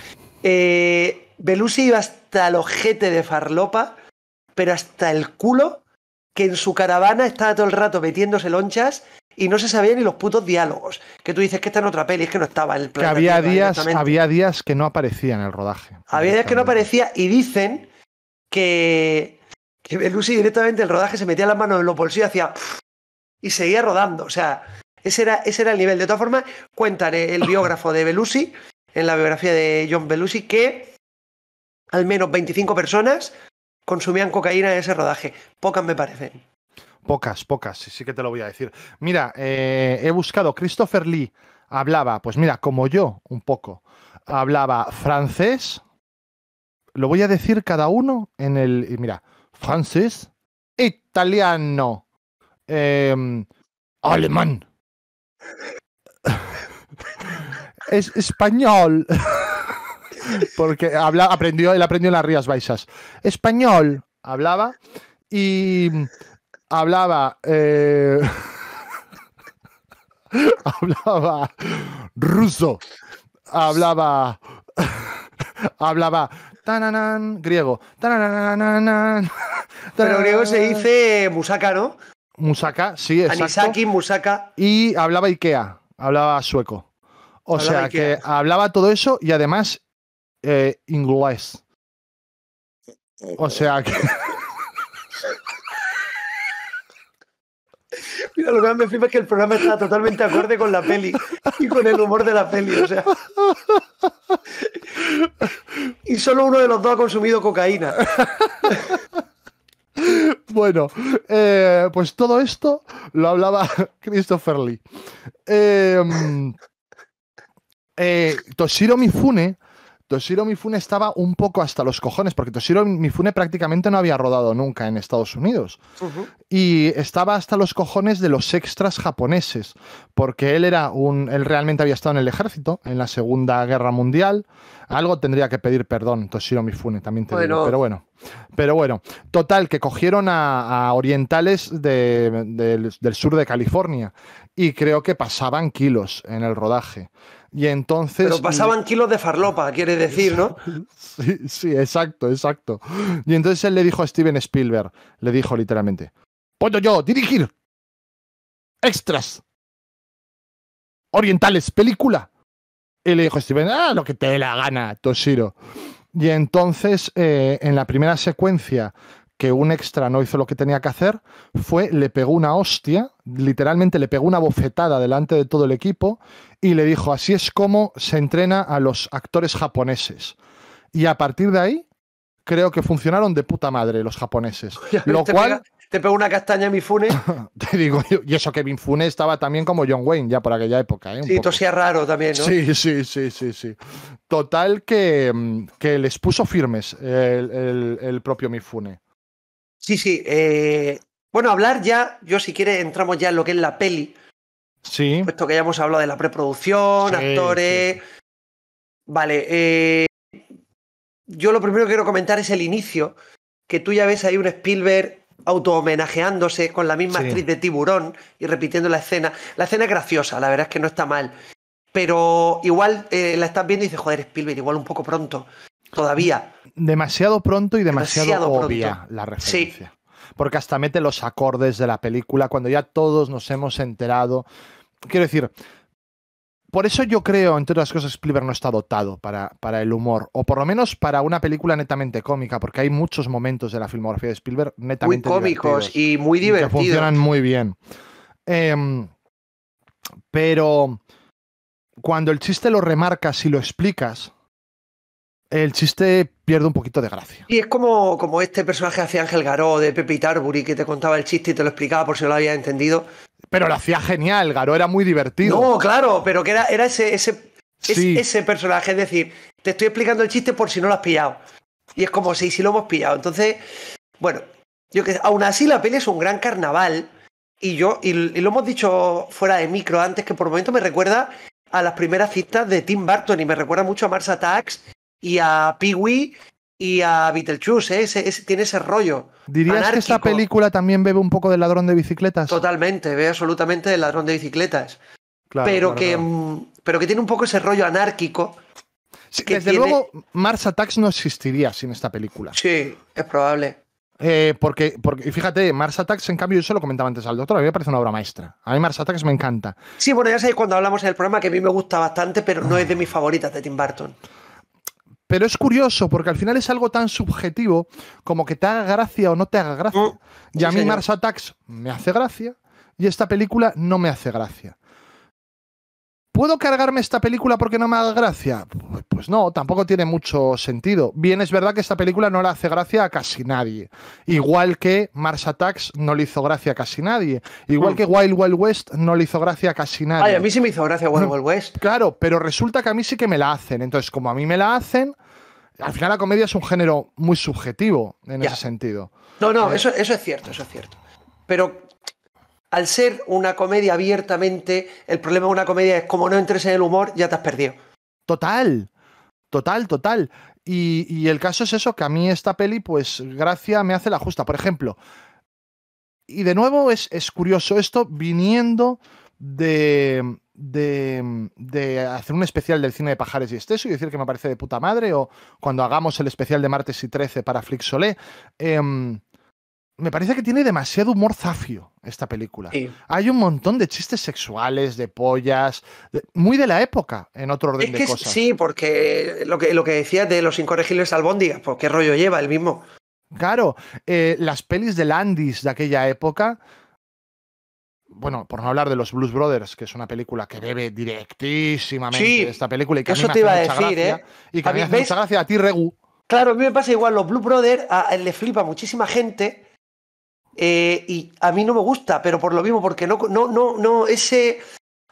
Eh, iba hasta el ojete de farlopa, pero hasta el culo, que en su caravana estaba todo el rato metiéndose lonchas y no se sabían ni los putos diálogos. Que tú dices que está en otra peli, es que no estaba en el plan. había había días que no aparecía en el rodaje. Había días que no aparecía y dicen que que Belushi directamente el rodaje se metía la mano en los bolsillos y hacía y seguía rodando. O sea, ese era, ese era el nivel. De todas formas, cuentan el biógrafo de Belushi, en la biografía de John Belushi, que al menos 25 personas consumían cocaína en ese rodaje. Pocas me parecen. Pocas, pocas, sí que te lo voy a decir. Mira, eh, he buscado, Christopher Lee hablaba, pues mira, como yo, un poco, hablaba francés, lo voy a decir cada uno en el, mira, francés, italiano, em, alemán, es español. Porque habla, aprendió, él aprendió en las Rías Baixas. Español hablaba y hablaba. Eh, hablaba ruso. Hablaba. hablaba griego. Pero griego se dice musaka, ¿no? Musaka, sí, exacto. Anisaki, musaka. Y hablaba Ikea, hablaba sueco. O sea que hablaba todo eso y además eh, inglés. O sea que. Mira, lo que me flipa es que el programa está totalmente acorde con la peli y con el humor de la peli. O sea. y solo uno de los dos ha consumido cocaína. Bueno, eh, pues todo esto lo hablaba Christopher Lee. Eh, mm, eh, Toshiro Mifune Toshiro Mifune estaba un poco hasta los cojones, porque Toshiro Mifune prácticamente no había rodado nunca en Estados Unidos. Y estaba hasta los cojones de los extras japoneses, porque él era un. Él realmente había estado en el ejército en la Segunda Guerra Mundial. Algo tendría que pedir perdón, Toshiro Mifune, también te pero bueno. Pero bueno, total, que cogieron a, orientales del sur de California y creo que pasaban kilos en el rodaje. Y entonces. Pero pasaban kilos de farlopa, quiere decir, ¿no? sí, sí, exacto, exacto. Y entonces él le dijo a Steven Spielberg, le dijo literalmente: Puedo yo dirigir extras orientales, película. Y le dijo Steven: Ah, lo que te dé la gana, Toshiro. Y entonces, eh, en la primera secuencia, que un extra no hizo lo que tenía que hacer, fue, le pegó una hostia, literalmente le pegó una bofetada delante de todo el equipo y le dijo, así es como se entrena a los actores japoneses. Y a partir de ahí, creo que funcionaron de puta madre los japoneses. lo te cual... te pegó una castaña a Mifune. te digo, y eso que Mifune estaba también como John Wayne ya por aquella época. ¿eh? sí, tosía raro también, ¿no? Sí, sí, sí, sí, sí. Total que, mm, que les puso firmes el, el, el propio Mifune. Sí, sí. Eh, bueno, hablar ya, yo si quiere entramos ya en lo que es la peli. Sí. Puesto que ya hemos hablado de la preproducción, actores. Vale. Eh, yo lo primero que quiero comentar es el inicio, que tú ya ves ahí un Spielberg auto-homenajeándose con la misma actriz de Tiburón y repitiendo la escena. La escena es graciosa, la verdad es que no está mal. Pero igual eh, la estás viendo y dices, joder, Spielberg, igual un poco pronto, todavía demasiado pronto y demasiado, obvia la referencia. Porque hasta mete los acordes de la película cuando ya todos nos hemos enterado. Quiero decir, por eso yo creo, entre otras cosas, Spielberg no está dotado para, para, el humor, o por lo menos para una película netamente cómica, porque hay muchos momentos de la filmografía de Spielberg netamente cómicos y muy divertidos. Que funcionan muy bien. Em, pero cuando el chiste lo remarcas y lo explicas, el chiste pierde un poquito de gracia. Y es como, como este personaje hacía Ángel Garó de Pepe Tarbury que te contaba el chiste y te lo explicaba por si no lo habías entendido. Pero lo hacía genial, Garó era muy divertido. No, claro, pero que era, era ese, ese, ese personaje, es decir, te estoy explicando el chiste por si no lo has pillado. Y es como, sí, sí lo hemos pillado. Entonces, bueno, yo que aún así la peli es un gran carnaval. Y yo, y, lo hemos dicho fuera de micro antes, que por el momento me recuerda a las primeras citas de Tim Burton y me recuerda mucho a Mars Attacks y a pee y a Beetlejuice, ¿eh? tiene ese rollo. ¿Dirías que esta película también bebe un poco del ladrón de bicicletas? Totalmente, bebe absolutamente del ladrón de bicicletas. Mm, pero, que, tiene un poco ese rollo anárquico. desde luego, Mars Attacks no existiría sin esta película. Sí, es probable. Eh, porque, porque, fíjate, Mars Attacks, en cambio, yo se lo comentaba antes al doctor, a mí me parece una obra maestra. A mí Mars Attacks me encanta. Sí, bueno, ya sabéis cuando hablamos en el programa que a mí me gusta bastante, pero no es de mis favoritas de Tim Burton. Pero es curioso, porque al final es algo tan subjetivo como que te haga gracia o no te haga gracia. Mm. y a mí Mars Attacks me hace gracia y esta película no me hace gracia. ¿Puedo cargarme esta película porque no me da gracia? Pues no, tampoco tiene mucho sentido. Bien, es verdad que esta película no le hace gracia a casi nadie. Igual que Mars Attacks no le hizo gracia a casi nadie. Igual hmm. que Wild Wild West no le hizo gracia a casi nadie. a mí sí me hizo gracia Wild Wild West. Claro, pero resulta que a mí sí que me la hacen. Entonces, como a mí me la hacen, al final la comedia es un género muy subjetivo en ese sentido. No, no, eh, eso, eso es cierto, eso es cierto. Pero al ser una comedia abiertamente, el problema de una comedia es como no entres en el humor, ya te has perdido. Total, total, total. Y, el caso es eso, que a mí esta peli, pues gracia me hace la justa. Por ejemplo, y de nuevo es, curioso esto viniendo de, de, de, hacer un especial del cine de Pajares y Esteso y decir que me parece de puta madre, o cuando hagamos el especial de martes y 13 para Flixolé. Em, me parece que tiene demasiado humor zafio esta película. Hay un montón de chistes sexuales, de pollas, muy de la época, en otro orden de cosas. Sí, porque lo que, lo que decías de los incorregibles albóndigas, pues qué rollo lleva el mismo. Claro, eh, las pelis de Landis de aquella época, bueno, por no hablar de los Blues Brothers, que es una película que debe directísimamente esta película y que eso me te iba a decir, ¿eh? Y que me hace mucha gracia a ti, Regu. Claro, a mí me pasa igual, los Blue Brothers le flipa muchísima gente eh, y a mí no me gusta, pero por lo mismo, porque no, no, no, no, ese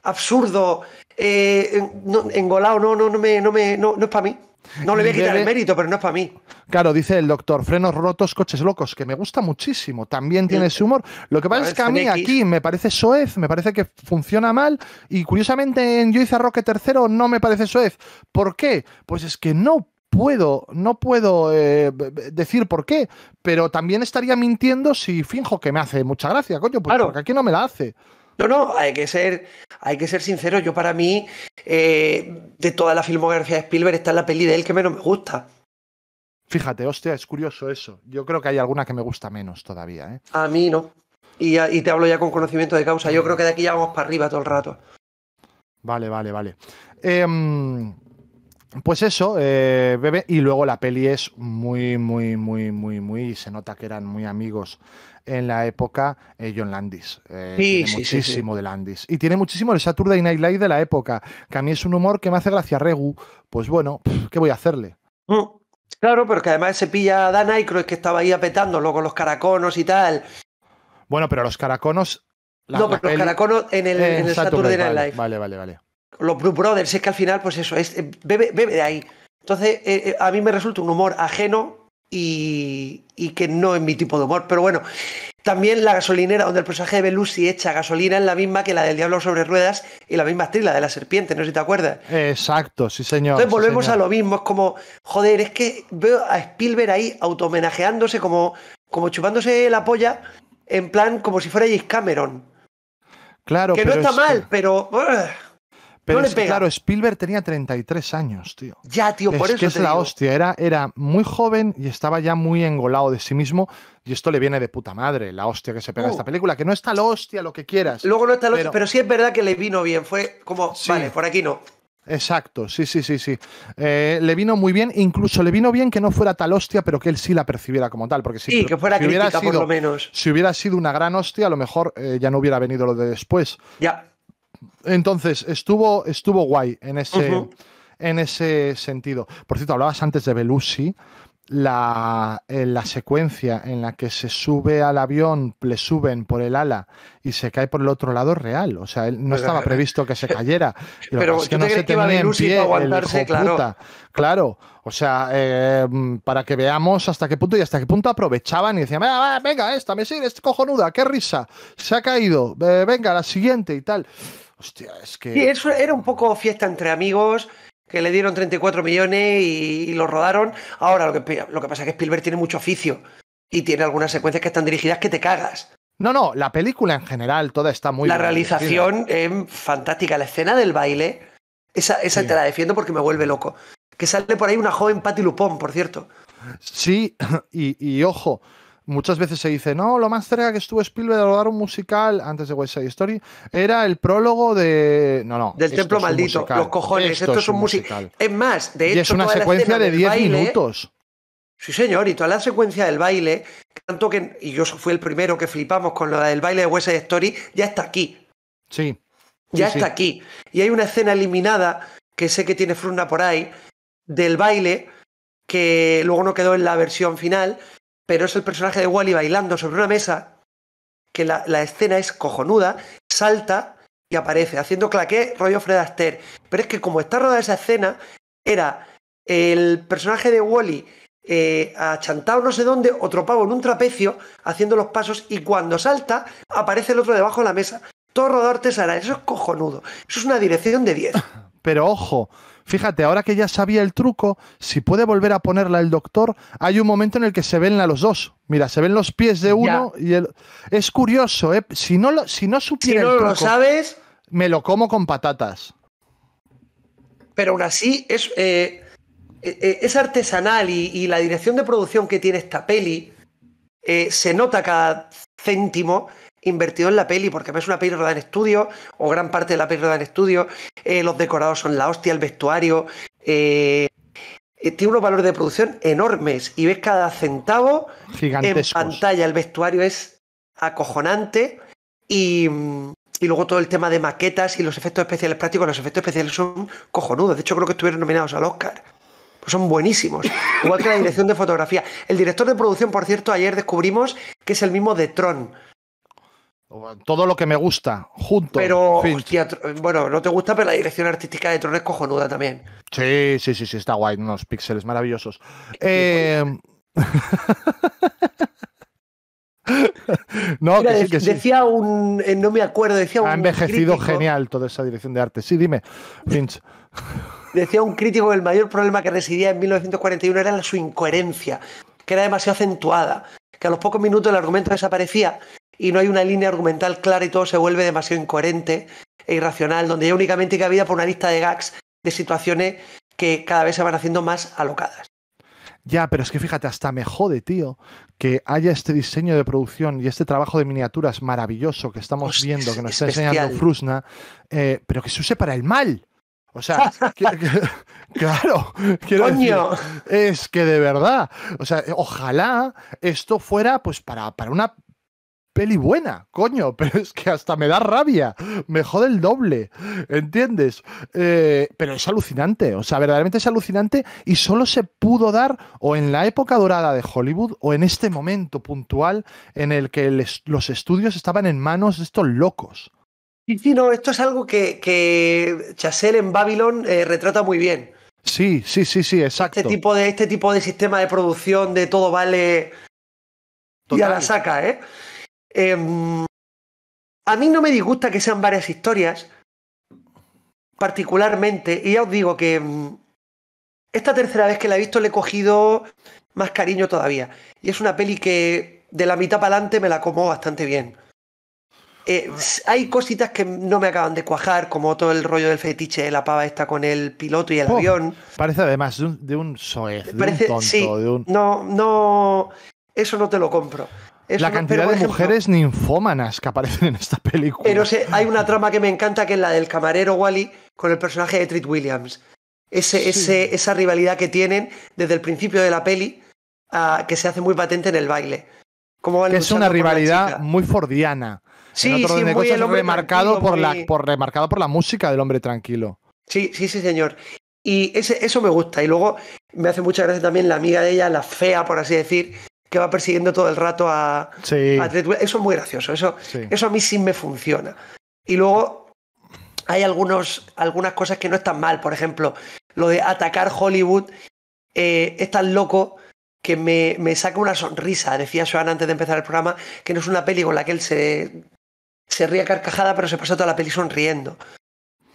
absurdo eh, no, engolado no, no, no me, no me, no, es para mí. No le voy a quitar el mérito, pero no es para mí. Claro, dice el doctor, frenos rotos, coches locos, que me gusta muchísimo. También tiene ese humor. Lo que pasa es que a mí aquí me parece soez, me parece que funciona mal. Y curiosamente en Yo hice Roque III no me parece soez. ¿Por qué? Pues es que no puedo, no puedo eh, decir por qué, pero también estaría mintiendo si finjo que me hace mucha gracia, coño, pues claro. porque aquí no me la hace. No, no, hay que ser, hay que ser sincero. Yo para mí, eh, de toda la filmografía de Spielberg, está en la peli de él que menos me gusta. Fíjate, hostia, es curioso eso. Yo creo que hay alguna que me gusta menos todavía. ¿eh? A mí no. Y, y te hablo ya con conocimiento de causa. Yo creo que de aquí ya vamos para arriba todo el rato. Vale, vale, vale. Eh, pues eso, eh, bebé. Y luego la peli es muy, muy, muy, muy, muy. Se nota que eran muy amigos en la época eh, John Landis. Eh, muchísimo de Landis. Y tiene muchísimo el Saturday Night Live de la época, que a mí es un humor que me hace gracia Regu. Pues bueno, ¿qué voy a hacerle? Mm. Claro, pero que además se pilla a Dan creo que estaba ahí apetándolo con los caraconos y tal. Bueno, pero los caraconos. no, pero los caraconos en el, Saturday Night Live. Vale, vale, vale los Blue Brothers, es que al final, pues eso, es, eh, bebe, bebe de ahí. Entonces, eh, eh, a mí me resulta un humor ajeno y, que no es mi tipo de humor. Pero bueno, también la gasolinera, donde el personaje de Belusi echa gasolina, es la misma que la del Diablo sobre Ruedas y la misma estrella de la serpiente, no sé si te acuerdas. Exacto, sí, señor. Entonces, volvemos a lo mismo, es como, joder, es que veo a Spielberg ahí automenajeándose, como, como chupándose la polla, en plan como si fuera James Cameron. Claro, que no está mal, pero. Pero claro, Spielberg tenía 33 años, tío. Ya, tío, por eso es Que es la hostia. Era, era muy joven y estaba ya muy engolado de sí mismo. Y esto le viene de puta madre, la hostia que se pega a esta uh. película. Que no está la hostia, lo que quieras. Luego no está la hostia, pero sí es verdad que le vino bien. Fue como, vale, por aquí no. Exacto, sí, sí, sí, sí. Eh, le vino muy bien, incluso le vino bien que no fuera tal hostia, pero que él sí la percibiera como tal. Porque si, sí, que fuera crítica, hubiera sido, por lo menos. Si hubiera sido una gran hostia, a lo mejor eh, ya no hubiera venido lo de después. Ya. Entonces, estuvo, estuvo guay en ese, en ese sentido. Por cierto, hablabas antes de Belushi. La, eh, la, secuencia en la que se sube al avión, le suben por el ala y se cae por el otro lado real. O sea, él, no pues, estaba eh, previsto que se cayera. Pero, es que no se tenía en pie claro. claro. O sea, eh, para que veamos hasta qué punto y hasta qué punto aprovechaban y decían, ah, venga, esta me sigue, es cojonuda, qué risa, se ha caído, venga, la siguiente y tal. Hostia, es que. eso era un poco fiesta entre amigos que le dieron 34 millones y, lo rodaron. Ahora, lo que, pasa es que Spielberg tiene mucho oficio y tiene algunas secuencias que están dirigidas que te cagas. No, no, la película en general toda está muy. La realización es fantástica. La escena del baile, esa, te la defiendo porque me vuelve loco. Que sale por ahí una joven Patti Lupón, por cierto. Sí, y ojo, Muchas veces se dice, no, lo más cerca que estuvo Spielberg de rodar un musical antes de West Side Story era el prólogo de. No, no. Del Templo Maldito, los cojones, esto, es un musical. Es más, de hecho. es una secuencia de 10 minutos. Sí, señor, y toda la secuencia del baile, tanto que. Y yo fui el primero que flipamos con la del baile de West Side Story, ya está aquí. Sí. Ya está aquí. Y hay una escena eliminada que sé que tiene Fruna por ahí, del baile, que luego no quedó en la versión final, pero es el personaje de Wally bailando sobre una mesa, que la, escena es cojonuda, salta y aparece, haciendo claqué rollo Fred Astaire. Pero es que como está rodada esa escena, era el personaje de Wally eh, achantado no sé dónde, otro pavo en un trapecio, haciendo los pasos, y cuando salta, aparece el otro debajo de la mesa. Todo rodado artesanal. eso es cojonudo. Eso es una dirección de 10. Pero ojo, Fíjate, ahora que ya sabía el truco, si puede volver a ponerla el doctor, hay un momento en el que se ven a los dos. Mira, se ven los pies de uno y el. Es curioso, ¿eh? Si no lo, si lo sabes. Me lo como con patatas. Pero aún así, es, eh, eh, eh, es artesanal y, la dirección de producción que tiene esta peli se nota cada céntimo invertido en la peli, porque es una peli rodada en estudio, o gran parte de la peli rodada en estudio, eh, los decorados son la hostia, el vestuario, eh, eh, tiene unos valores de producción enormes y ves cada centavo en pantalla, el vestuario es acojonante y, mm, y luego todo el tema de maquetas y los efectos especiales prácticos, los efectos especiales son cojonudos, de hecho creo que estuvieron nominados al Oscar pues son buenísimos. Igual que la dirección de fotografía. El director de producción, por cierto, ayer descubrimos que es el mismo de Tron. Todo lo que me gusta, junto. Pero, hostia, bueno, no te gusta, pero la dirección artística de Tron es cojonuda también. Sí, sí, sí, está guay, unos píxeles maravillosos. no, Decía un, eh, no me acuerdo, decía un. Ha envejecido genial toda esa dirección de arte. Sí, dime, Finch. Decía un crítico que el mayor problema que residía en 1941 era su incoherencia, que era demasiado acentuada, que a los pocos minutos el argumento desaparecía y no hay una línea argumental clara y todo se vuelve demasiado incoherente e irracional, donde ya únicamente cabida por una lista de gags de situaciones que cada vez se van haciendo más alocadas. Ya, pero es que fíjate, hasta me jode, tío, que haya este diseño de producción y este trabajo de miniaturas maravilloso que estamos viendo, que nos está enseñando Frusna, eh, pero que se use para el mal. O sea, claro, Coño. es que de verdad, o sea, ojalá esto fuera pues para, para una peli buena, coño, pero es que hasta me da rabia, me jode el doble, ¿entiendes? Eh, pero es alucinante, o sea, verdaderamente es alucinante y solo se pudo dar o en la época dorada de Hollywood o en este momento puntual en el que los estudios estaban en manos de estos locos. Sí, sí, no, esto es algo que, que en Babylon eh, retrata muy bien. Sí, sí, sí, sí, este exacto. Este tipo de, este tipo de sistema de producción de todo vale ya la saca, ¿eh? Em, a mí no me disgusta que sean varias historias, particularmente, y ya os digo que em, esta tercera vez que la he visto le he cogido más cariño todavía. Y es una peli que de la mitad para adelante me la como bastante bien. Eh, hay cositas que no me acaban de cuajar, como todo el rollo del fetiche de la pava esta con el piloto y el avión. Parece además de un, de soez, de un tonto, No, no, eso no te lo compro la cantidad de mujeres ninfómanas que aparecen en esta película. Pero hay una trama que me encanta, que es la del camarero Wally con el personaje de Trit Williams. esa rivalidad que tienen desde el principio de la peli, ah, que se hace muy patente en el baile. es una rivalidad muy fordiana. Sí, el remarcado por, la, por, remarcado por la música del hombre tranquilo. Sí, sí, sí, señor. Y eso me gusta. Y luego me hace mucha gracia también la amiga de ella, la fea, por así decir, que va persiguiendo todo el rato a, sí. Eso es muy gracioso, eso, eso a mí sí me funciona. Y luego hay algunos, algunas cosas que no están mal, por ejemplo, lo de atacar Hollywood eh, es tan loco que me, saca una sonrisa, decía Joan antes de empezar el programa, que no es una peli con la que él se, se ríe carcajada, pero se pasa toda la peli sonriendo.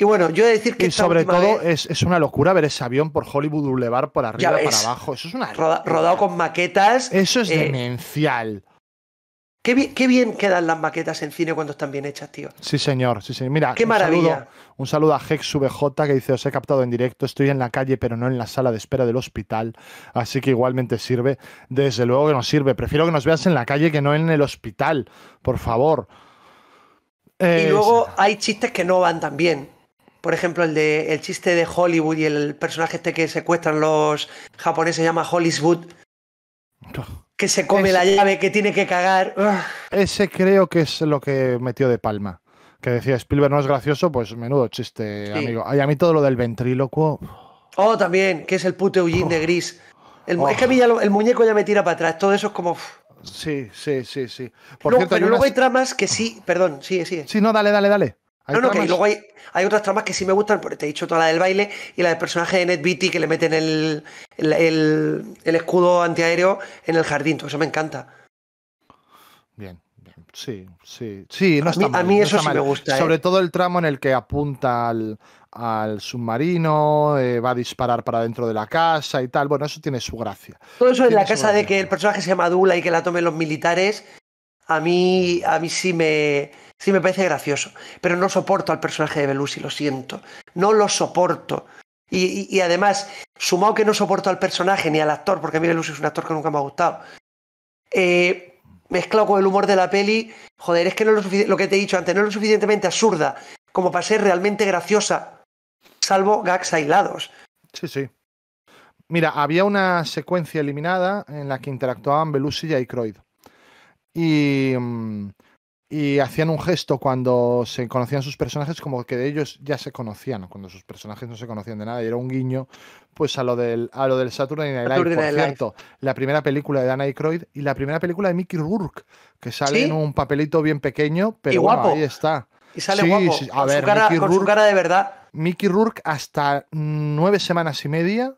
Y bueno, yo he de decir que. Y sobre todo es, una locura ver ese avión por Hollywood Boulevard, por arriba, para abajo. Eso es una. rodado con maquetas. Eso es eh, demencial. Qué bien, qué bien, quedan las maquetas en cine cuando están bien hechas, tío. Sí, señor. Sí, Mira, qué maravilla. un saludo a HexVJ que dice: Os he captado en directo, estoy en la calle, pero no en la sala de espera del hospital. Así que igualmente sirve. Desde luego que nos sirve. Prefiero que nos veas en la calle que no en el hospital, por favor. y luego hay chistes que no van tan bien por ejemplo, el de el chiste de Hollywood y el personaje este que secuestran los japoneses se llama Hollywood. Que se come la llave, que tiene que cagar. Ese creo que es lo que metió de palma. Que decía Spielberg no es gracioso, pues menudo chiste, amigo. Y a mí todo lo del ventrílocuo. Oh, también, que es el puto Eugene de oh. Gris. El, Es que a mí oh. el muñeco ya me tira para atrás. Todo eso es como. Sí, sí, sí, sí. pero luego hay tramas que sí, perdón, sí, sí. Sí, no, dale, dale, dale. No, no, que luego hay, otras tramas que sí me gustan, porque te he dicho toda la del baile y la del personaje de Ned Beatty que le meten el, escudo antiaéreo en el jardín, todo eso me encanta. Bien, bien, sí, sí, sí, no A mí, eso sí me gusta. Sobre ¿eh? todo el tramo en el que apunta al, submarino, eh, va a disparar para dentro de la casa y tal, bueno, eso tiene su gracia. Todo eso en la casa de que el personaje se madula y que la tomen los militares, a mí, a mí sí me Sí, me parece gracioso, pero no soporto al personaje de Belushi, lo siento. No lo soporto. Y, además, sumado que no soporto al personaje ni al actor, porque a mí Belushi es un actor que nunca me ha gustado, eh, mezclado con el humor de la peli, joder, es que no lo, que te he dicho antes, no es lo suficientemente absurda como para ser realmente graciosa, salvo gags aislados. Sí, sí. Mira, había una secuencia eliminada en la que interactuaban Belushi y Aykroyd. Y. Mm, y hacían un gesto cuando se conocían sus personajes como que de ellos ya se conocían, cuando sus personajes no se conocían de nada y era un guiño pues a lo del, a lo del Saturday Night Live, por cierto, la primera película de Dan Aykroyd y la primera película de Mickey Rourke, que sale en un papelito bien pequeño, pero ahí está. Y sale guapo, con, su cara de verdad. Mickey Rourke hasta nueve semanas y media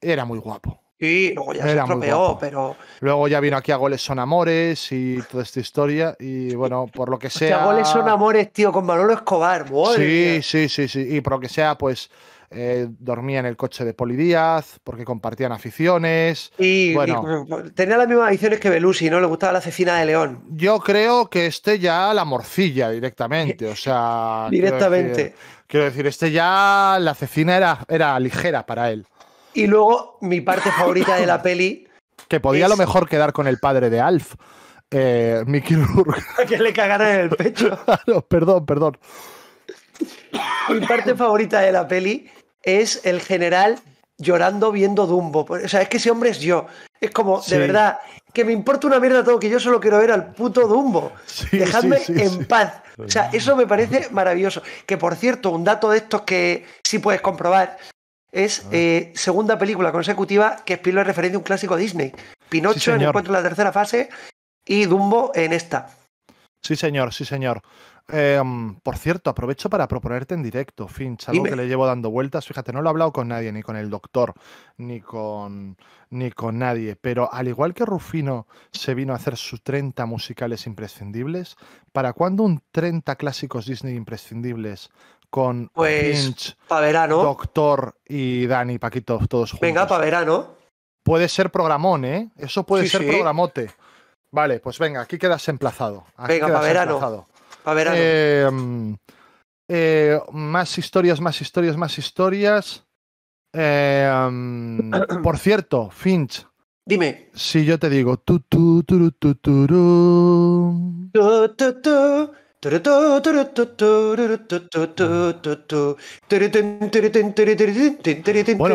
era muy guapo. Sí, luego ya se estropeó, pero. Luego ya vino aquí a Goles Son Amores y toda esta historia. Y bueno, por lo que sea. A goles Son Amores, tío, con Manolo Escobar, Sí, sí, sí, sí. Y por lo que sea, pues. Eh, dormía en el coche de Poli Díaz, porque compartían aficiones. Y, pues, pues, tenía las mismas aficiones que Belusi, ¿no? Le gustaba la cecina de León. Yo creo que este ya la morcilla directamente, o sea. directamente. Quiero decir, este ya la cecina era, era ligera para él. Y luego, mi parte favorita de la peli. Que podía a lo mejor quedar con el padre de Alf, eh, Mickey Rourke. que le cagaran en el pecho. Ah, perdón, perdón. Mi parte favorita de la peli es el general llorando viendo Dumbo. O sea, es que ese hombre es yo. Es como, de verdad, que me importa una mierda todo, que yo solo quiero ver al puto Dumbo. Dejadme en paz. O sea, eso me parece maravilloso. Que por cierto, un dato de estos que sí puedes comprobar es eh, segunda película consecutiva que Spielberg referencia un clásico Disney. Pinocho en Encuentro la tercera fase y Dumbo en esta. Sí, señor, sí, señor. Em, por cierto, aprovecho para proponerte en directo, Finch, algo que le llevo dando vueltas. Fíjate, no lo he hablado con nadie, ni con el doctor, ni con, ni con nadie, pero al igual que Rufino se vino a hacer sus 30 musicales imprescindibles, ¿para cuándo un 30 clásicos Disney imprescindibles con Finch, pues, Doctor y Dani, Paquito, todos juntos. Venga, Paverano Puede ser programón, ¿eh? Eso puede ser programote. Vale, pues venga, aquí quedas emplazado. venga, Paverano Paverano em, eh, más historias, más historias, más historias. Em, por cierto, Finch. Dime. Si yo te digo bueno,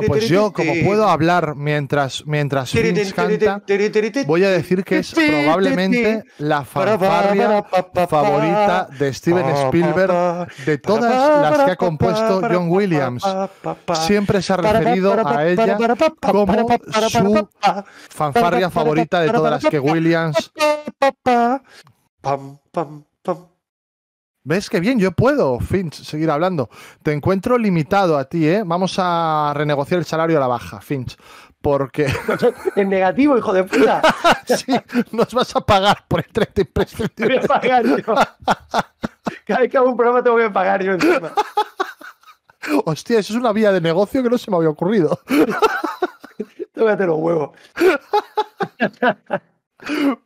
pues yo, como puedo hablar mientras, mientras Vince canta, voy a decir que es probablemente la fanfarria favorita de Steven Spielberg de todas las que ha compuesto John Williams. Siempre se ha referido a ella como su fanfarria favorita de todas las que Williams. Pam, pam, pam. ¿Ves qué bien? Yo puedo, Finch, seguir hablando. Te encuentro limitado a ti, ¿eh? Vamos a renegociar el salario a la baja, Finch. Porque. en negativo, hijo de puta. sí, nos vas a pagar por el 30 te Voy a pagar yo. Cada vez que hago un programa tengo que pagar yo encima. Hostia, eso es una vía de negocio que no se me había ocurrido. hacer los huevos.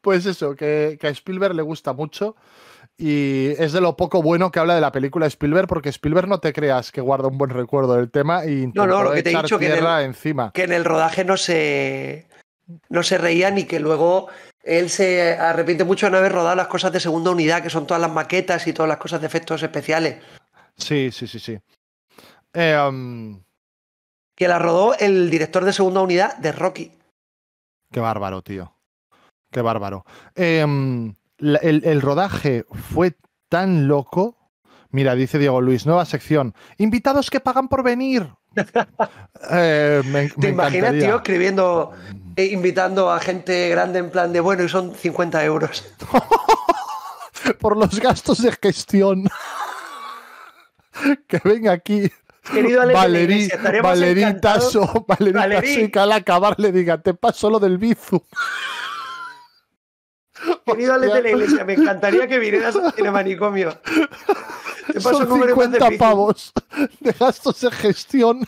Pues eso, que a Spielberg le gusta mucho y es de lo poco bueno que habla de la película Spielberg, porque Spielberg no te creas que guarda un buen recuerdo del tema y no, no, lo que te he dicho que en, el, encima. que en el rodaje no se no se reían y que luego él se arrepiente mucho de no haber rodado las cosas de segunda unidad, que son todas las maquetas y todas las cosas de efectos especiales. Sí, sí, sí, sí. Eh, um, que la rodó el director de segunda unidad de Rocky. Qué bárbaro, tío. Qué bárbaro. Eh, um, el, rodaje fue tan loco. Mira, dice Diego Luis, nueva sección. Invitados que pagan por venir. Eh, ¿Te imaginas, tío, escribiendo, e invitando a gente grande en plan de bueno y son 50 euros? por los gastos de gestión. que venga aquí. Querido Ale, Valerí, Valerí Tasso, Valerí le diga, te paso lo del bizu. Querido Alex de la Iglesia, me encantaría que vinieras al manicomio. Te Son 50 pavos de gastos gestión.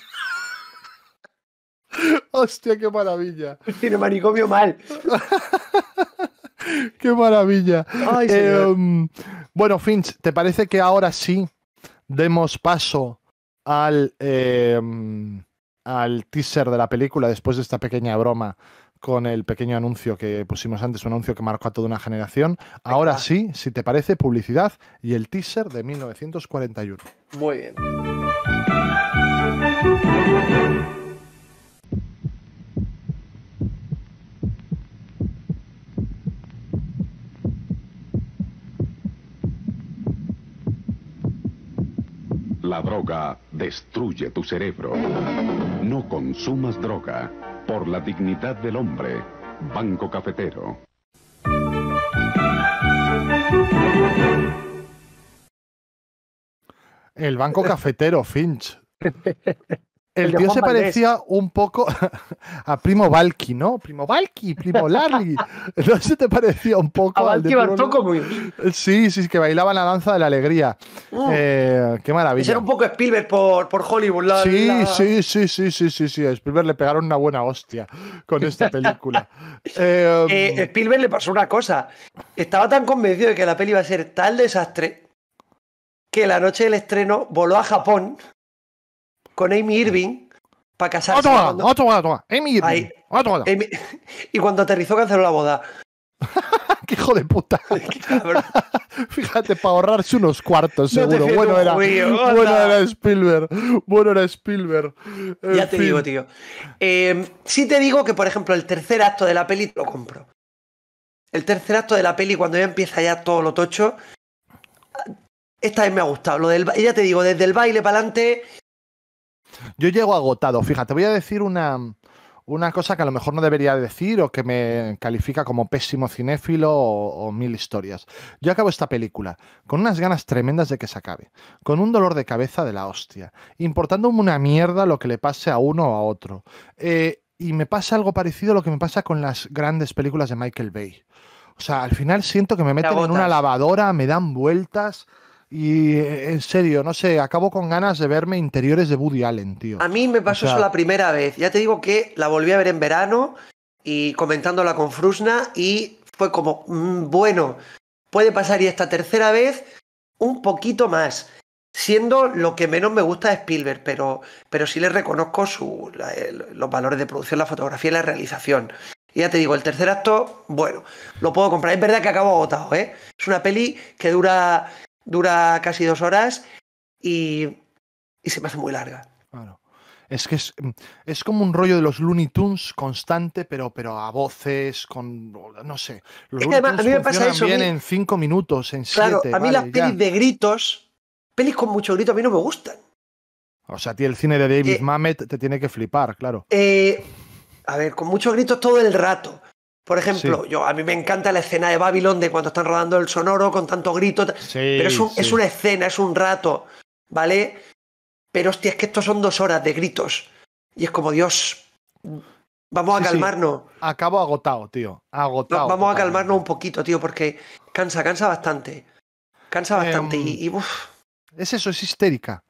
Hostia, qué maravilla. Tiene manicomio mal. qué maravilla. Em, bueno, Finch, ¿te parece que ahora sí demos paso al, em, al teaser de la película después de esta pequeña broma con el pequeño anuncio que pusimos antes, un anuncio que marcó a toda una generación. Ahora sí, si te parece, publicidad y el teaser de 1941. Muy bien. La droga destruye tu cerebro. No consumas droga. Por la dignidad del hombre. Banco Cafetero. El Banco Cafetero, Finch. El, tío se parecía un poco a Primo Valky, ¿no? Primo Valky, Primo Larry. ¿No se te parecía un poco al de Sí, sí, que bailaba la danza de la alegría. Uh. Eh, qué maravilla. Ese era un poco Spielberg por, Hollywood. sí, sí, sí, sí, sí, sí, sí. Spielberg le pegaron una buena hostia con esta película. Eh, em. eh, Spielberg le pasó una cosa. Estaba tan convencido de que la peli iba a ser tal desastre que la noche del estreno voló a Japón con Amy Irving para casarse. Otra, otra, toma. Amy Irving. y cuando aterrizó canceló la boda. ¡Qué hijo de puta! Fíjate, para ahorrarse unos cuartos, seguro. bueno, era, Spielberg. Bueno era Spielberg. ya te digo, tío. Eh, sí te digo que, por ejemplo, el tercer acto de la peli lo compro. El tercer acto de la peli, cuando ya empieza ya todo lo tocho, esta vez me ha gustado. ya te digo, desde el baile para adelante yo llego agotado. Fíjate, voy a decir una, cosa que a lo mejor no debería decir o que me califica como pésimo cinéfilo o, mil historias. Yo acabo esta película con unas ganas tremendas de que se acabe, con un dolor de cabeza de la hostia, importándome una mierda lo que le pase a uno o a otro. Eh, y me pasa algo parecido a lo que me pasa con las grandes películas de Michael Bay. O sea, al final siento que me meten en una lavadora, me dan vueltas, y eh, en serio, no sé, acabo con ganas de verme interiores de Woody Allen, tío. A mí me pasó eso la primera vez. Ya te digo que la volví a ver en verano y comentándola con Frusna y fue como, mm, bueno, puede pasar y esta tercera vez un poquito más. Siendo lo que menos me gusta de Spielberg, pero, pero sí le reconozco su, los valores de producción, la fotografía y la realización. Y ya te digo, el tercer acto, bueno, lo puedo comprar. Es verdad que acabo agotado, ¿eh? Es una peli que dura dura casi dos horas y, se me hace muy larga. Claro. Es que es, como un rollo de los Looney Tunes constante, pero, pero a voces, con. No sé. Los Looney Tunes a mí me pasa eso. Bien en cinco minutos, en claro, A mí las pelis de gritos, pelis con mucho grito, a mí no me gustan. O sea, a ti el cine de David eh, Mamet te tiene que flipar, claro. Eh, a ver, con mucho gritos todo el rato. Por ejemplo, yo a mí me encanta la escena de Babylon de cuando están rodando el sonoro con tanto grito, pero es, es, una escena, es un rato, ¿vale? Pero hostia, es que estos son dos horas de gritos. Y es como, Dios, vamos a calmarnos. Acabo agotado, tío. Agotado. vamos a calmarnos un poquito, tío, porque cansa, cansa bastante. Cansa bastante. Em, y, y Es eso, es histérica.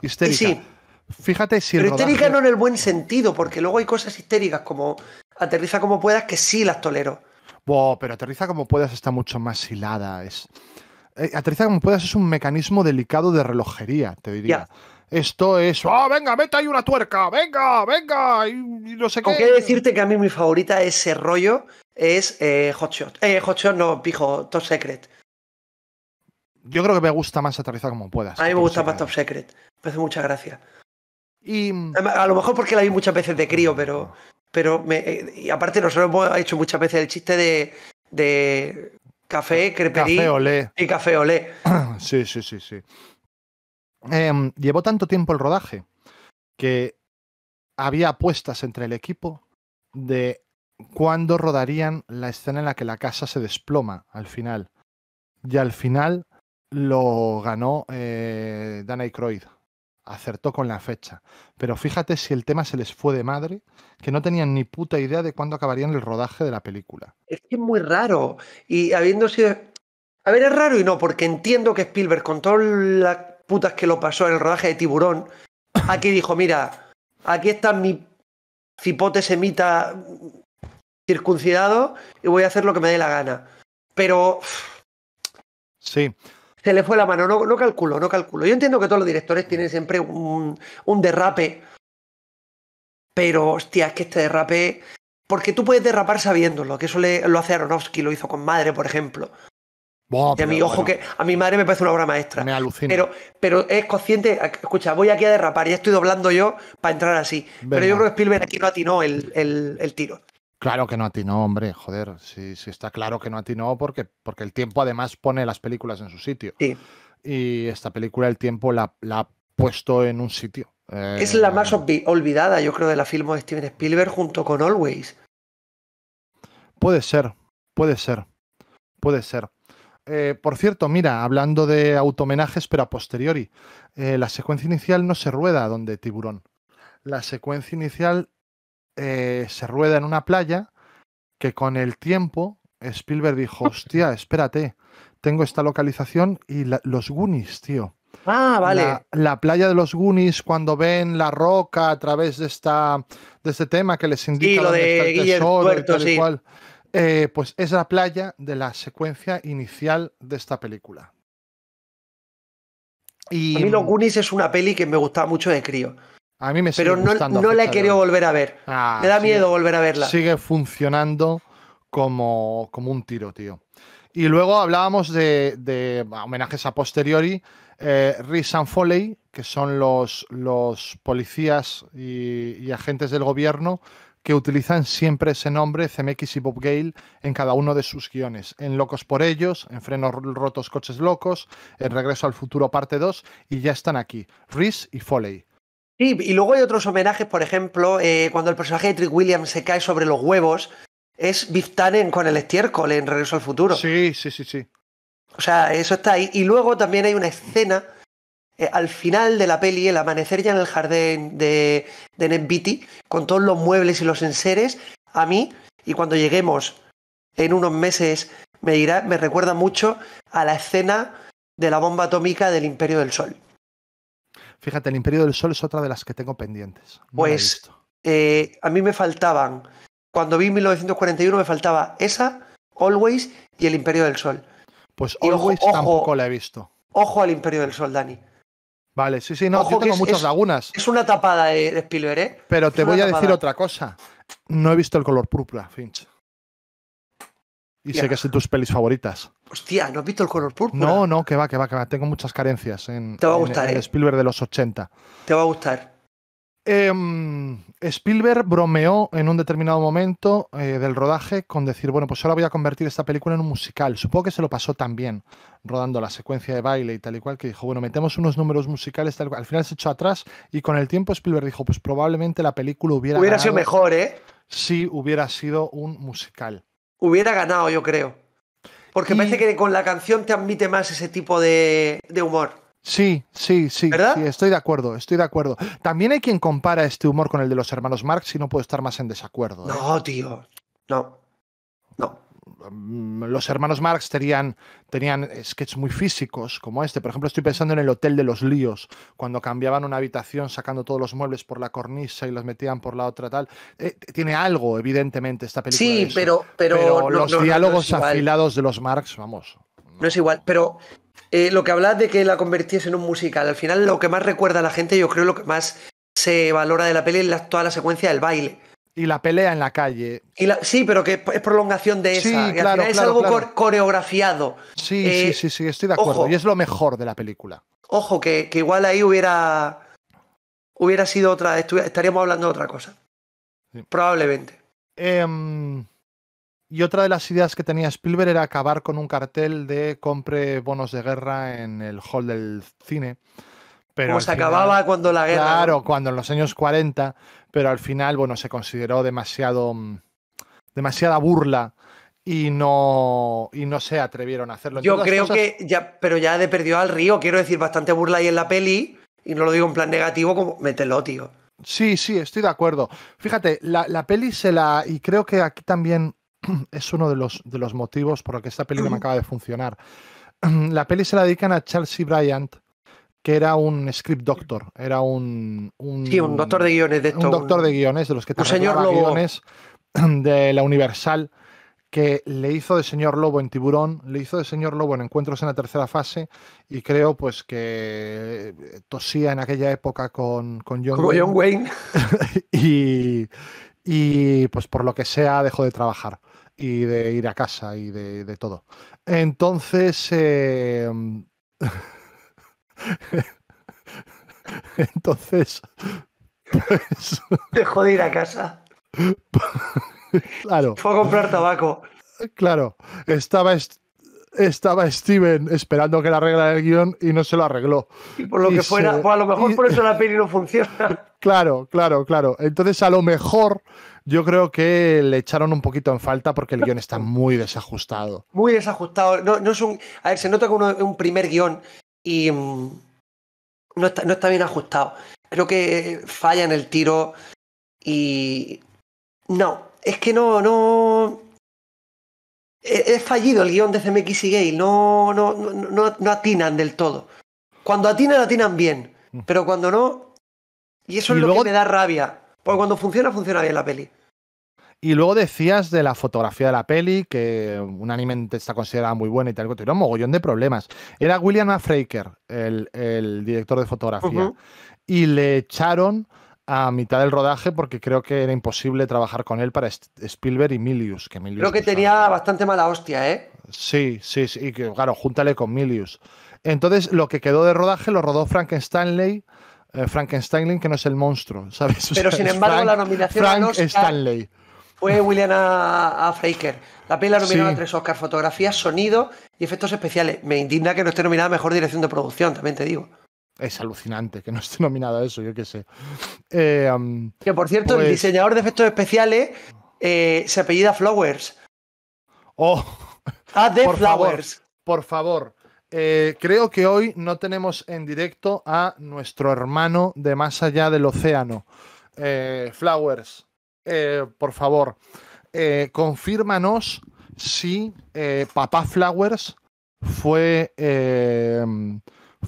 Histérica. sí. Fíjate si. Pero histérica no en el buen sentido, porque luego hay cosas histéricas como aterriza como puedas que sí las tolero. pero aterriza como puedas está mucho más hilada. Es... Eh, aterriza como puedas es un mecanismo delicado de relojería, te diría. Esto es, ¡ah, venga, mete ahí una tuerca! ¡Venga, venga! Y, no sé qué. decirte que a mí mi favorita ese rollo es Hotshot. Eh, Hotshot eh, no, pijo, Top Secret. Yo creo que me gusta más aterrizar como puedas. A mí me gusta más Top Secret. Me hace mucha gracia. A lo mejor porque la vi muchas veces de crío, pero. Pero eh, y aparte, nosotros hemos hecho muchas veces el chiste de. café, creperí. Café olé. Y café olé. Sí, sí, sí, sí. Em, llevó tanto tiempo el rodaje que había apuestas entre el equipo de cuándo rodarían la escena en la que la casa se desploma al final. Y al final lo ganó eh, Dana y Croyd acertó con la fecha. Pero fíjate si el tema se les fue de madre, que no tenían ni puta idea de cuándo acabarían el rodaje de la película. Es que es muy raro. Y habiendo sido. A ver, es raro y no, porque entiendo que Spielberg, con todas las putas que lo pasó en el rodaje de Tiburón, aquí dijo: Mira, aquí está mi cipote semita circuncidado y voy a hacer lo que me dé la gana. Pero. Sí, se le fue la mano, no, calculo, no calculo. Yo entiendo que todos los directores tienen siempre un, un derrape, pero hostia, es que este derrape... Porque tú puedes derrapar sabiéndolo, que eso lo hace Aronofsky, lo hizo con Madre, por ejemplo. y a mi ojo que a mi madre me parece una obra maestra. Me alucina. Pero, es consciente, escucha, voy aquí a derrapar, ya estoy doblando yo para entrar así. Pero yo creo que Spielberg aquí no atinó el tiro. Claro que no atinó, hombre, joder, sí, sí está claro que no atinó porque, porque el tiempo además pone las películas en su sitio. Y esta película el tiempo la, ha puesto en un sitio. es la más eh, olvidada, yo creo, de la filmo de Steven Spielberg junto con Always. Puede ser, puede ser, puede ser. Eh, por cierto, mira, hablando de automenajes, pero a posteriori, eh, la secuencia inicial no se rueda donde tiburón. La secuencia inicial eh, se rueda en una playa que con el tiempo Spielberg dijo, hostia, espérate, tengo esta localización y los Goonies, tío. Ah, vale. La, playa de los Goonies, cuando ven la roca a través de, esta, de este tema que les indica de el eh, pues es la playa de la secuencia inicial de esta película. Y... A mí los mm Goonies es una peli que me gustaba mucho de crío. A mí me Pero no, la he querido volver a ver. Ah, me da miedo volver a verla. Sigue funcionando como, como un tiro, tío. Y luego hablábamos de, homenajes a posteriori. Eh, Rhys and Foley, que son los, los policías y, agentes del gobierno que utilizan siempre ese nombre, CMX y Bob Gale, en cada uno de sus guiones. En Locos por ellos, en Frenos Rotos Coches Locos, en Regreso al Futuro Parte 2, y ya están aquí, Rhys y Foley y luego hay otros homenajes, por ejemplo, eh, cuando el personaje de Trick Williams se cae sobre los huevos, es Biff Tannen con el estiércol en Regreso al Futuro. Sí, sí, sí, sí. O sea, eso está ahí. Y luego también hay una escena eh, al final de la peli, el amanecer ya en el jardín de, de Ned Beatty, con todos los muebles y los enseres, a mí, y cuando lleguemos en unos meses, me, dirá, me recuerda mucho a la escena de la bomba atómica del Imperio del Sol. Fíjate, el Imperio del Sol es otra de las que tengo pendientes. pues eh, a mí me faltaban, cuando vi 1941 me faltaba esa, Always y el Imperio del Sol. Pues Always tampoco la he visto. Ojo al Imperio del Sol, Dani. Vale, sí, sí, no, ojo yo tengo muchas lagunas. Es una tapada de, ¿eh? Pero te voy a decir otra cosa. No he visto el color púrpura, Finch. Y sé que son tus pelis favoritas. Hostia, ¿no has visto el color púrpura? No, no, que va, que va, que va. Tengo muchas carencias en, ¿eh? Spielberg de los 80. Te va a gustar. Em, Spielberg bromeó en un determinado momento eh, del rodaje con decir, bueno, pues ahora voy a convertir esta película en un musical. Supongo que se lo pasó también, rodando la secuencia de baile y tal y cual, que dijo, bueno, metemos unos números musicales, tal cual. Al final se echó atrás y con el tiempo Spielberg dijo, pues probablemente la película hubiera... Hubiera sido mejor, ¿eh? Si hubiera sido un musical. Hubiera ganado, yo creo. Porque parece que con la canción te admite más ese tipo de, humor. Sí, sí, sí, ¿verdad? estoy de acuerdo, estoy de acuerdo. También hay quien compara este humor con el de los hermanos Marx y no puedo estar más en desacuerdo. ¿eh? No, tío, no. Mm, los hermanos Marx tenían, tenían sketches muy físicos como este. Por ejemplo, estoy pensando en el Hotel de los Líos, cuando cambiaban una habitación sacando todos los muebles por la cornisa y los metían por la otra tal. Eh, tiene algo, evidentemente, esta película. Sí, pero, pero, los diálogos afilados de los Marx, vamos. No, es igual, pero eh, lo que hablas de que la convirtiese en un musical, al final lo que más recuerda a la gente, yo creo lo que más se valora de la peli es toda la secuencia del baile y la pelea en la calle. Y sí, pero que es prolongación de esa. es algo coreografiado. Sí, sí, sí, estoy de acuerdo. y es lo mejor de la película. Ojo, que, igual ahí hubiera. Hubiera sido otra. Estaríamos hablando de otra cosa. Probablemente. Em, y otra de las ideas que tenía Spielberg era acabar con un cartel de compre bonos de guerra en el hall del cine. Como se acababa cuando la guerra. Claro, cuando en los años 40, pero al final, bueno, se consideró demasiado. Mm, demasiada burla y no, y no se atrevieron a hacerlo. Yo creo que ya, pero ya de perdió al río, quiero decir, bastante burla ahí en la peli, y no lo digo en plan negativo, como mételo, tío. Sí, sí, estoy de acuerdo. Fíjate, la, peli se la. Y creo que aquí también es uno de los, de los motivos por los que esta peli no me acaba de funcionar. La peli se la dedican a Chelsea Bryant, que era un script doctor, era un, sí, un doctor de guiones de un doctor de guiones de los que te señor guiones de la Universal que le hizo de señor Lobo en Tiburón, le hizo de señor Lobo en Encuentros en la tercera fase y creo pues que eh, tosía en aquella época con, John, Wayne, y, pues por lo que sea dejó de trabajar y de ir a casa y de, todo. Entonces... Em, Entonces, Dejó pues, de ir a casa. claro. Fue a comprar tabaco. Claro, estaba, estaba Steven esperando que le arreglara el guión y no se lo arregló. Y por lo que fuera, pues, a lo mejor por eso la peli no funciona. Claro, claro, claro. Entonces, a lo mejor yo creo que le echaron un poquito en falta porque el guión está muy desajustado. Muy desajustado. No, es A ver, se nota que un primer guión y mm, no está, no está bien ajustado. Creo que falla en el tiro y... No, es que no, no... E, es fallido el guión de CMX y Gale, no, no, no, no atinan del todo. Cuando atinan, atinan bien, mm. pero cuando no... Y eso es lo que me da rabia, porque cuando funciona, funciona bien la peli. Y luego decías de la fotografía de la peli, que un anime está considerado muy buena y tal, tiene un mogollón de problemas. Era William A. el, director de fotografía, y le echaron a mitad del rodaje porque creo que era imposible trabajar con él para Spielberg y Milius. Que creo que tenía bastante mala hostia, ¿eh? Sí, sí, sí, y claro, júntale con Milius. Entonces, lo que quedó de rodaje lo rodó Frank eh, Frankenstein, que no es el monstruo, ¿sabes? Pero sin embargo, la nominación Frank al Stanley. Pues William A. a La peli la a tres Oscar, fotografía, sonido y efectos especiales. Me indigna que no esté nominada a mejor dirección de producción, también te digo. Es alucinante que no esté nominada a eso, yo qué sé. Eh, que por cierto, el pues diseñador de efectos especiales eh, se apellida Flowers. Oh. Ah, de Flowers. por favor. Eh, creo que hoy no tenemos en directo a nuestro hermano de más allá del océano. Flowers, eh, por favor, eh, confírmanos si eh, Papá Flowers fue,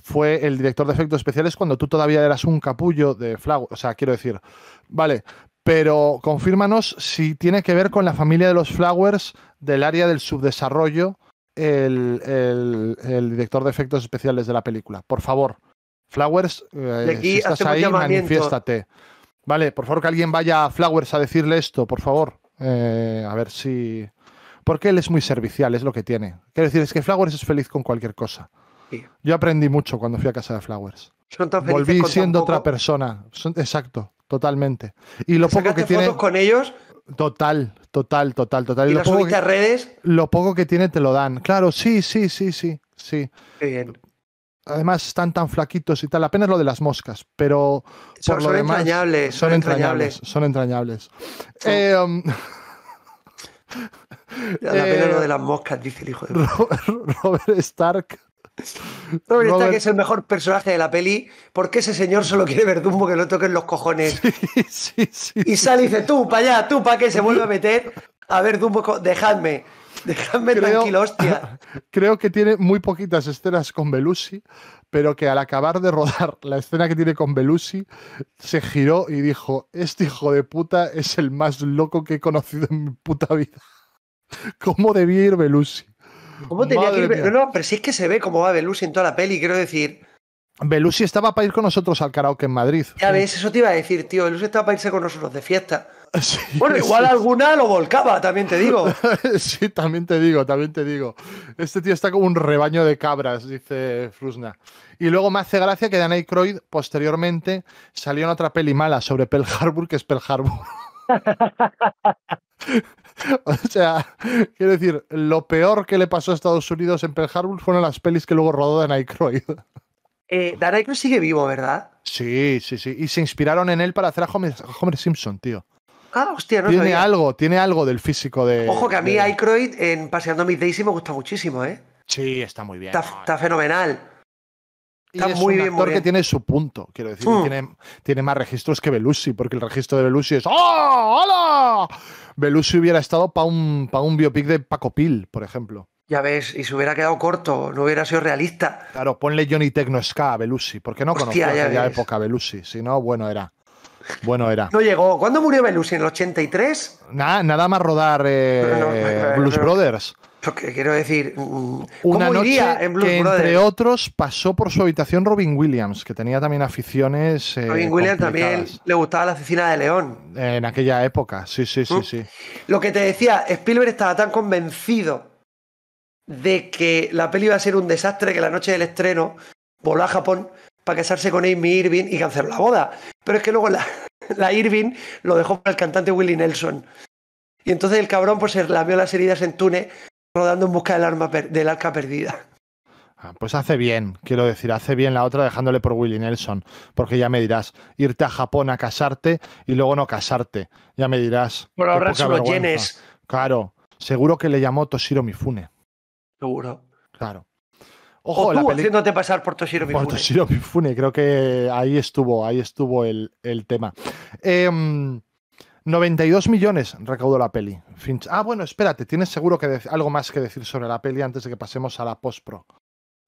fue el director de efectos especiales cuando tú todavía eras un capullo de Flowers. O sea, quiero decir, vale, pero confírmanos si tiene que ver con la familia de los Flowers del área del subdesarrollo. El, director de efectos especiales de la película. Por favor, Flowers, estás ahí, manifiéstate. Vale, por favor que alguien vaya a Flowers a decirle esto, por favor. Eh, a ver si... Porque él es muy servicial, es lo que tiene. Quiero decir, es que Flowers es feliz con cualquier cosa. Yo aprendí mucho cuando fui a casa de Flowers. Son Volví siendo otra persona. exacto, totalmente. Y lo poco que tiene... con ellos? Total, total, total, total. Y, lo las poco que, redes. Lo poco que tiene te lo dan. Claro, sí, sí, sí, sí. Sí. Qué bien además están tan flaquitos y tal, apenas lo de las moscas, pero son, por entrañables, son entrañables, son entrañables. Eh, um, la lo eh, de las moscas, dice el hijo de Robert, Stark. Robert, Stark es el mejor personaje de la peli porque ese señor solo quiere ver Dumbo que lo toquen los cojones. Y sale y dice, tú, para allá, tú, para qué se vuelve a meter. A ver, Dumbo, dejadme. Dejadme creo, tranquilo, hostia. Creo que tiene muy poquitas escenas con Belushi, pero que al acabar de rodar la escena que tiene con Belushi, se giró y dijo: Este hijo de puta es el más loco que he conocido en mi puta vida. ¿Cómo debía ir Belushi? ¿Cómo tenía que ir No, pero si es que se ve cómo va Belushi en toda la peli, quiero decir. Belushi estaba para ir con nosotros al karaoke en Madrid. Ya ves, eso te iba a decir, tío. Belushi estaba para irse con nosotros de fiesta. bueno, igual alguna lo volcaba, también te digo. sí, también te digo, también te digo. Este tío está como un rebaño de cabras, dice Frusna. Y luego me hace gracia que Dan Aykroyd posteriormente salió en otra peli mala sobre Pearl Harbor, que es Pearl Harbor. o sea, quiero decir, lo peor que le pasó a Estados Unidos en Pearl Harbor fueron las pelis que luego rodó Dan Aykroyd. Eh, Dan Aykroyd sigue vivo, ¿verdad? Sí, sí, sí. Y se inspiraron en él para hacer a Homer Simpson, tío hostia, no Tiene algo, tiene algo del físico de. Ojo, que a mí de... Aykroyd en Paseando mis Daisy me gusta muchísimo, ¿eh? Sí, está muy bien. Está, fenomenal. Está muy bien, actor tiene su punto, quiero decir, hmm. tiene, tiene, más registros que Belushi, porque el registro de Belushi es ¡Oh! ¡Hola! Belushi hubiera estado para un, un biopic de Paco Pil, por ejemplo. Ya ves, y se hubiera quedado corto, no hubiera sido realista. Claro, ponle Johnny Tecno Ska a Belushi, porque no conocía aquella época Belushi, si no, bueno, era bueno era. No llegó. ¿Cuándo murió Belushi? ¿En el 83? Nada, nada más rodar eh, Blues Brothers. Lo que quiero decir, mm, ¿cómo una noche iría en Blues que, Brothers? entre otros, pasó por su habitación Robin Williams, que tenía también aficiones. Eh, Robin Williams también le gustaba la oficina de León. En aquella época, sí, sí, sí, mm. sí. Lo que te decía, Spielberg estaba tan convencido de que la peli iba a ser un desastre que la noche del estreno voló a Japón casarse con Amy Irving y cancelar la boda. Pero es que luego la, Irving lo dejó para el cantante Willie Nelson. Y entonces el cabrón pues se vio las heridas en Túnez rodando en busca del, arma del arca perdida. Ah, pues hace bien, quiero decir, hace bien la otra dejándole por Willie Nelson, porque ya me dirás, irte a Japón a casarte y luego no casarte, ya me dirás. Por ahorrar solo llenes. Claro, seguro que le llamó Toshiro Mifune. Seguro. Claro. Ojo, o haciéndote pasar por Toshiro Mifune. Por Toshiro Mifune, creo que ahí estuvo, ahí estuvo el, tema. 92 em, millones recaudó la peli. Ah, bueno, espérate, tienes seguro que algo más que decir sobre la peli antes de que pasemos a la postpro.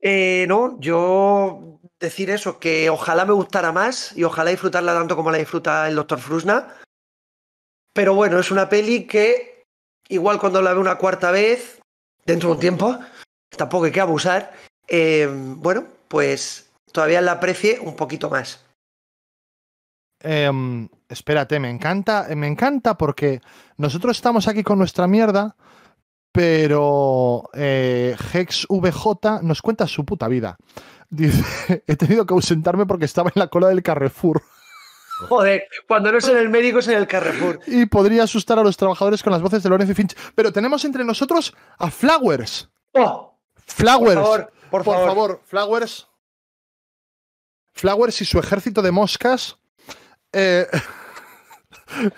Eh, no, yo decir eso, que ojalá me gustara más y ojalá disfrutarla tanto como la disfruta el Dr. Frusna. Pero bueno, es una peli que igual cuando la ve una cuarta vez, dentro de un tiempo, tampoco hay que abusar, eh, bueno, pues todavía la aprecie un poquito más. Em, espérate, me encanta, me encanta porque nosotros estamos aquí con nuestra mierda, pero Hex eh, VJ nos cuenta su puta vida. Dice, he tenido que ausentarme porque estaba en la cola del Carrefour. Joder, cuando no es en el médico es en el Carrefour. Y podría asustar a los trabajadores con las voces de Lorenzo y Finch. Pero tenemos entre nosotros a Flowers. Oh, Flowers. Por favor. Flowers. Flowers y su ejército de moscas. Eh,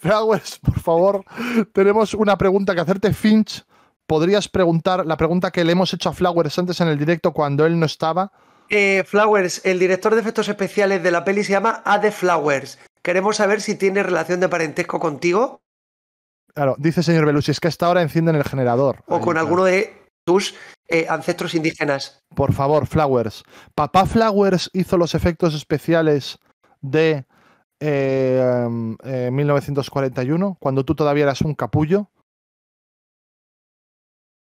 Flowers, por favor, tenemos una pregunta que hacerte, Finch. ¿Podrías preguntar la pregunta que le hemos hecho a Flowers antes en el directo cuando él no estaba? Eh, Flowers, el director de efectos especiales de la peli se llama Ade Flowers. Queremos saber si tiene relación de parentesco contigo. Claro, dice señor Belushi, es que esta ahora encienden el generador. O con alguno de tus eh, ancestros indígenas. Por favor, Flowers. Papá Flowers hizo los efectos especiales de 1941, eh, eh, cuando tú todavía eras un capullo.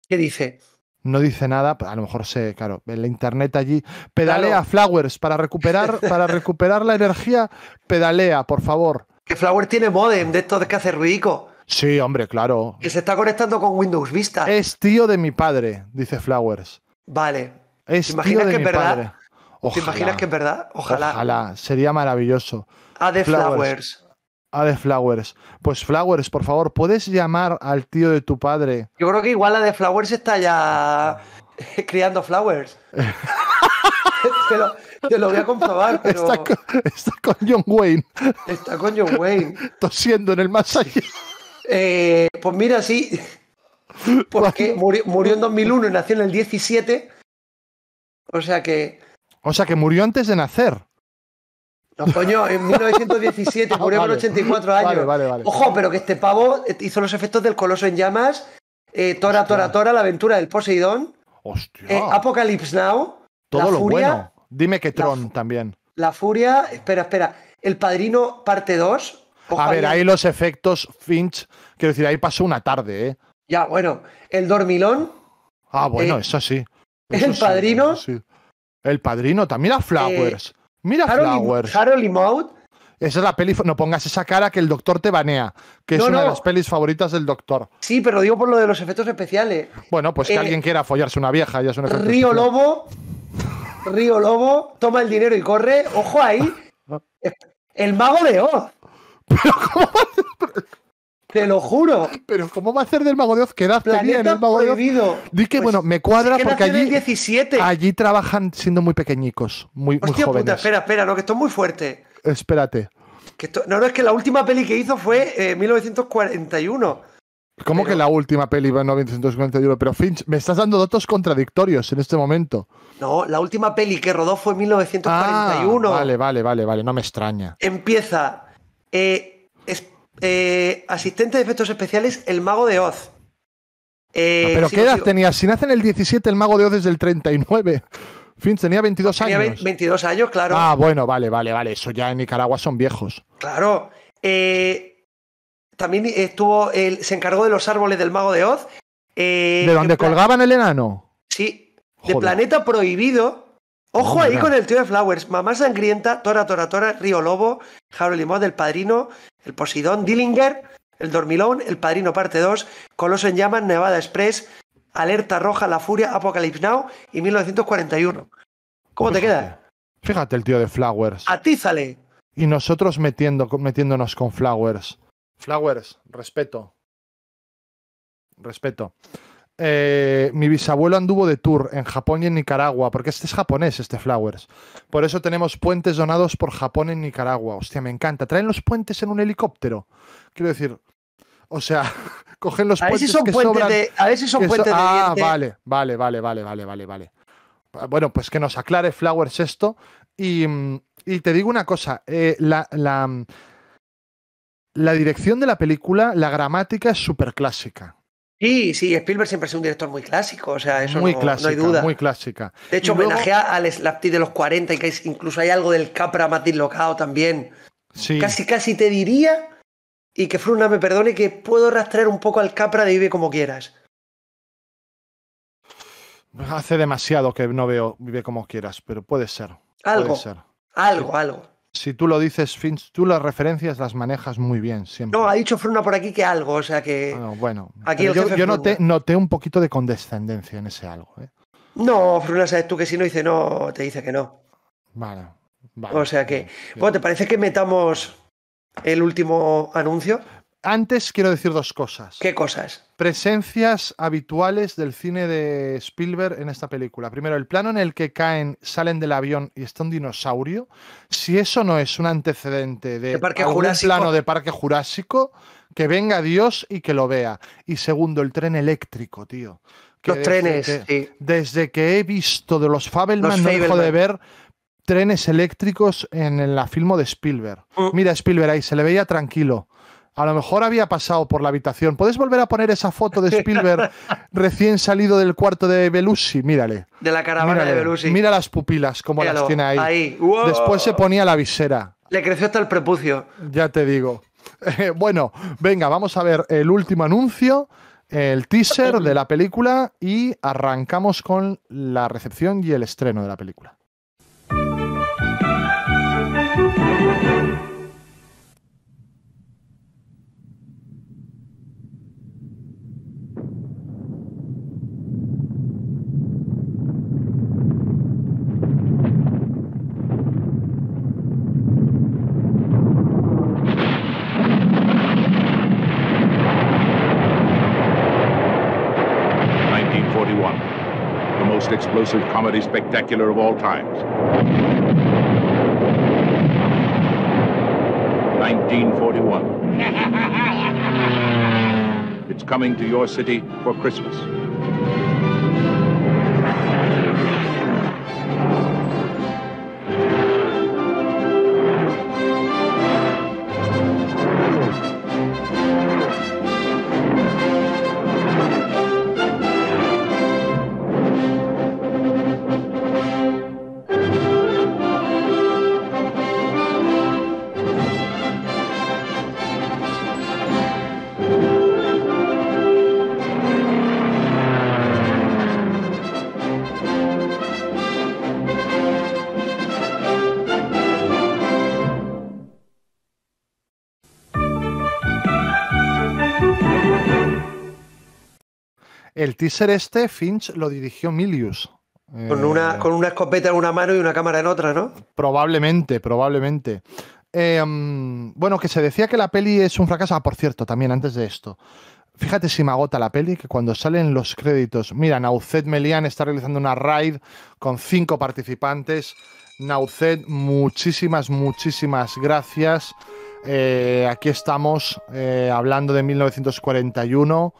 ¿Qué dice? No dice nada, a lo mejor sé, claro, en la internet allí. Pedalea Flowers para recuperar, para recuperar la energía, pedalea, por favor. Que Flowers tiene modem de esto que hace ruidico. Sí, hombre, claro. Que se está conectando con Windows Vista. Es tío de mi padre, dice Flowers. Vale. Es imaginas tío de que mi verdad? Padre. ¿Te imaginas que es verdad? Ojalá. Ojalá, sería maravilloso. A de Flowers. A de Flowers. Pues Flowers, por favor, ¿puedes llamar al tío de tu padre? Yo creo que igual la de Flowers está ya criando Flowers. te, lo, voy a comprobar, pero... Está con, John Wayne. Está con John Wayne. Tosiendo en el masaje eh, pues mira, sí. Porque murió, murió, en 2001 y nació en el 17. O sea que. O sea que murió antes de nacer. No, coño, en 1917 murió con 84 años. Ojo, pero que este pavo eh, hizo los efectos del Coloso en Llamas, eh, Tora, Tora, Tora, La Aventura del Poseidón, Hostia. Apocalypse Now. Todo la lo furia, Dime que Tron también. La Furia, espera, espera. El Padrino, parte 2, a ver, ahí eh. los efectos Finch, quiero decir, ahí pasó una tarde, ¿eh? Ya, bueno, el dormilón. Ah, bueno, eh, eso sí. el padrino. El padrino, también Mira eh, Flowers. Mira Flowers. Harold y Esa es la peli. No pongas esa cara que el doctor te banea, que es una de las pelis favoritas del doctor. Sí, pero digo por lo de los efectos especiales. Bueno, pues que alguien quiera follarse una vieja, ya es un efecto Río Lobo. Río Lobo, toma el dinero y corre. Ojo ahí. El mago de Oz. Te lo juro. Pero ¿cómo va a ser del Mago de Oz? edad tenía bien, el Mago de Oz. que, pues bueno, me cuadra porque allí, allí trabajan siendo muy pequeñicos, muy, Hostia, Puta, espera, espera, no, que esto es muy fuerte. Espérate. no, no, es que la última peli que hizo fue eh, en 1941. ¿Cómo que la última peli fue en 1941? Pero Finch, me estás dando datos contradictorios en este momento. No, la última peli que rodó fue en 1941. Ah, vale, vale, vale, vale, no me extraña. Empieza eh, eh, asistente de efectos especiales, el mago de Oz. Eh, ah, pero ¿qué edad tenía? Si nace en el 17, el mago de Oz es del 39. fin, tenía 22 años. 22 años, claro. Ah, bueno, vale, vale, vale. Eso ya en Nicaragua son viejos. Claro. también estuvo, se encargó de los árboles del mago de Oz. ¿De donde colgaban el enano? Sí. De Planeta Prohibido, Ojo ahí con el tío de Flowers. Mamá Sangrienta, Tora, Tora, Tora, Río Lobo, Jaro Limón, El Padrino, El Posidón, Dillinger, El Dormilón, El Padrino Parte 2, colos en Llamas, Nevada Express, Alerta Roja, La Furia, Apocalypse Now y 1941. ¿Cómo te pues queda? Fíjate el tío de Flowers. Atízale. Y nosotros metiendo, metiéndonos con Flowers. Flowers, respeto. Respeto. Eh, mi bisabuelo anduvo de tour en Japón y en Nicaragua, porque este es japonés, este Flowers. Por eso tenemos puentes donados por Japón en Nicaragua. Hostia, me encanta. Traen los puentes en un helicóptero. Quiero decir, o sea, cogen los puentes. que sobran, a ver si son puentes de Ah, vale, vale, vale, vale, vale, vale, vale. Bueno, pues que nos aclare Flowers esto. Y, mm, te digo una cosa, eh, la, mm, la dirección de la película, la gramática es súper clásica. Sí, sí, Spielberg siempre ha sido un director muy clásico, o sea, eso no, hay duda. Muy clásica. De hecho, homenajea a al Slapti de los 40 y que incluso hay algo del Capra más dislocado también. Sí. Casi, casi te diría, y que Fruna me perdone, que puedo rastrear un poco al Capra de Vive como quieras. Hace demasiado que no veo Vive como quieras, pero puede ser. Algo. Algo, algo si tú lo dices, Finch, tú las referencias las manejas muy bien siempre. No, ha dicho Fruna por aquí que algo, o sea que. Bueno, yo, noté, un poquito de condescendencia en ese algo. ¿eh? No, Fruna, sabes tú que si no dice no, te dice que no. Vale. vale o sea que. Bueno, ¿te parece que metamos el último anuncio? Antes quiero decir dos cosas. ¿Qué cosas? Presencias habituales del cine de Spielberg en esta película. Primero, el plano en el que caen, salen del avión y está un dinosaurio. Si eso no es un antecedente de, parque plano de Parque Jurásico, que venga Dios y que lo vea. Y segundo, el tren eléctrico, tío. los trenes. sí. Desde que he visto de los Fabelman, no dejo de ver trenes eléctricos en la filmo de Spielberg. Mm. Mira, Spielberg ahí se le veía tranquilo a lo mejor había pasado por la habitación. ¿Puedes volver a poner esa foto de Spielberg recién salido del cuarto de Belushi? Mírale. De la caravana de Belushi. Mira las pupilas, como las tiene ahí. ahí. Después se ponía la visera. Le creció hasta el prepucio. Ya te digo. bueno, venga, vamos a ver el último anuncio, el teaser de la película y arrancamos con la recepción y el estreno de la película. explosive comedy spectacular of all times. 1941. it's coming to your city for Christmas. El teaser este, Finch lo dirigió Milius. Con una, eh, con una escopeta en una mano y una cámara en otra, ¿no? Probablemente, probablemente. Eh, mm, bueno, que se decía que la peli es un fracaso. Ah, por cierto, también antes de esto. Fíjate si me agota la peli, que cuando salen los créditos, mira, Nauzet Melian está realizando una raid con cinco participantes. Nauzet, muchísimas, muchísimas gracias. Eh, aquí estamos hablando de 1941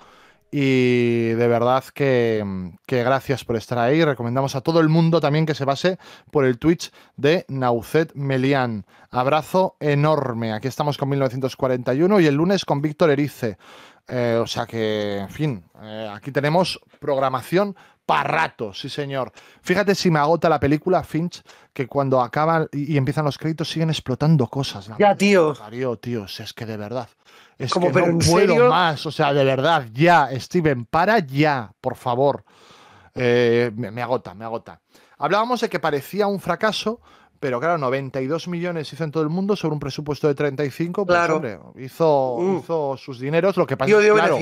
y de verdad que, gracias por estar ahí. Recomendamos a todo el mundo también que se base por el Twitch de Naucet Melian. Abrazo enorme. Aquí estamos con 1941 y el lunes con Víctor Erice. Eh, o sea que, en fin, eh, aquí tenemos programación para rato, sí señor. Fíjate si me agota la película Finch, que cuando acaban y, empiezan los créditos siguen explotando cosas. ya, tío. Tío, tío, es que de verdad. Es como, que pero no puedo más, o sea, de verdad, ya, Steven, para ya, por favor. Eh, me, agota, me agota. Hablábamos de que parecía un fracaso, pero claro, 92 millones hizo en todo el mundo sobre un presupuesto de 35. Pues, claro. Mm. hizo, sus dineros, lo que pasa es que claro,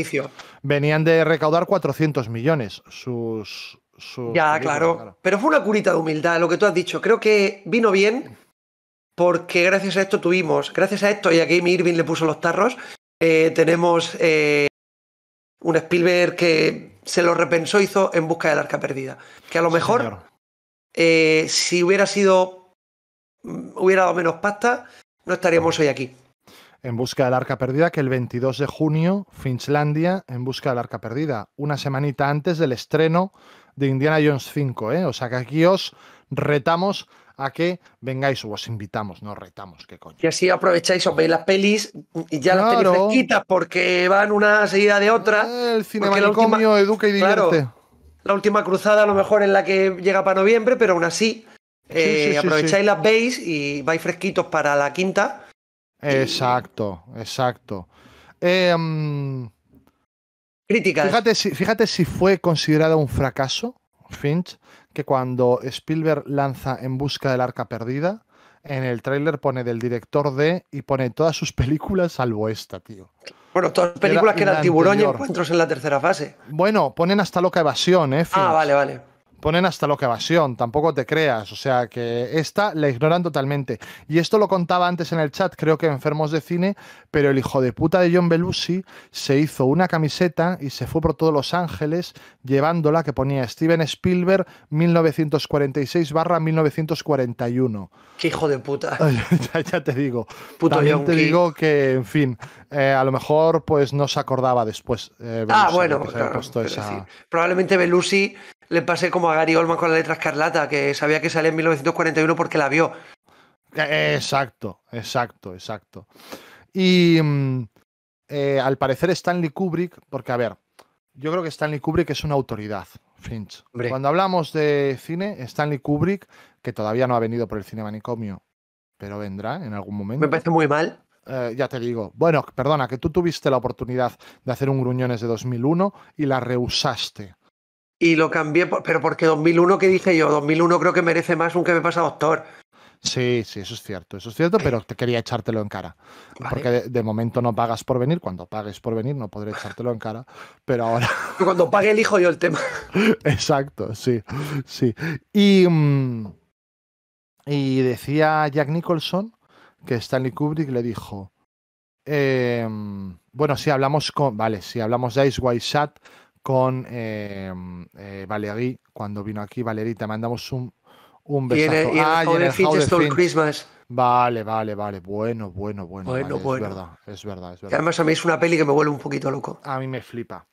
venían de recaudar 400 millones. Sus. ya, claro. Pero fue una curita de humildad, lo que tú has dicho. Creo que vino bien porque gracias a esto tuvimos, gracias a esto y a Game Irving le puso los tarros, eh, tenemos eh, un Spielberg que se lo repensó, hizo En busca del arca perdida. Que a lo mejor, eh, si hubiera sido, hubiera dado menos pasta, no estaríamos hoy aquí. En busca del arca perdida, que el 22 de junio, Finlandia, en busca del arca perdida, una semanita antes del estreno de Indiana Jones 5. O sea que aquí os retamos a que vengáis o os invitamos, nos retamos, qué coño. Y así aprovecháis, os veis las pelis y ya las tenéis fresquitas porque van una seguida de otra. Eh, el cine cinemanicomio educa y divierte. la última cruzada a lo mejor es la que llega para noviembre, pero aún así eh, aprovecháis las veis y vais fresquitos para la quinta. Exacto, exacto. Em, Críticas. Fíjate si, fíjate si fue considerado un fracaso, Finch, que cuando Spielberg lanza En busca del arca perdida, en el tráiler pone del director D y pone todas sus películas salvo esta, tío. Bueno, todas las películas que eran tiburón y encuentros en la tercera fase. Bueno, ponen hasta loca evasión, eh. Ah, vale, vale ponen hasta que evasión, tampoco te creas, o sea que esta la ignoran totalmente. Y esto lo contaba antes en el chat, creo que enfermos de cine, pero el hijo de puta de John Belushi se hizo una camiseta y se fue por todos Los Ángeles llevándola que ponía Steven Spielberg 1946 barra 1941. ¡Qué hijo de puta! ya, te digo. Puto También te digo que, en fin, eh, a lo mejor pues no se acordaba después. Eh, ah, bueno, claro, esa... probablemente Belushi le pasé como a Gary Oldman con la letra escarlata, que sabía que salía en 1941 porque la vio. Eh, exacto, exacto, exacto. Y mm, eh, al parecer Stanley Kubrick, porque a ver, yo creo que Stanley Kubrick es una autoridad, Finch. Cuando hablamos de cine, Stanley Kubrick, que todavía no ha venido por el cine manicomio, pero vendrá en algún momento. Me parece muy mal. Eh, ya te digo, bueno, perdona, que tú tuviste la oportunidad de hacer un Gruñones de 2001 y la rehusaste y lo cambié, pero porque 2001, que dije yo? 2001 creo que merece más un que me pasa doctor. Sí, sí, eso es cierto, eso es cierto, pero te quería echártelo en cara. Porque de, momento no pagas por venir, cuando pagues por venir no podré echártelo en cara, pero ahora... Cuando pague el hijo yo el tema. Exacto, sí, sí. Y, mm, y decía Jack Nicholson que Stanley Kubrick le dijo, em, bueno, si hablamos con, vale, si hablamos de Ice White Shot, con em, eh, cuando vino aquí. Valerita, te mandamos un, un besazo. Y el, ah, Christmas. Vale, vale, vale. Bueno, bueno, bueno. Es verdad, es verdad, es además a mí es una peli que me vuelve un poquito loco. A mí me flipa.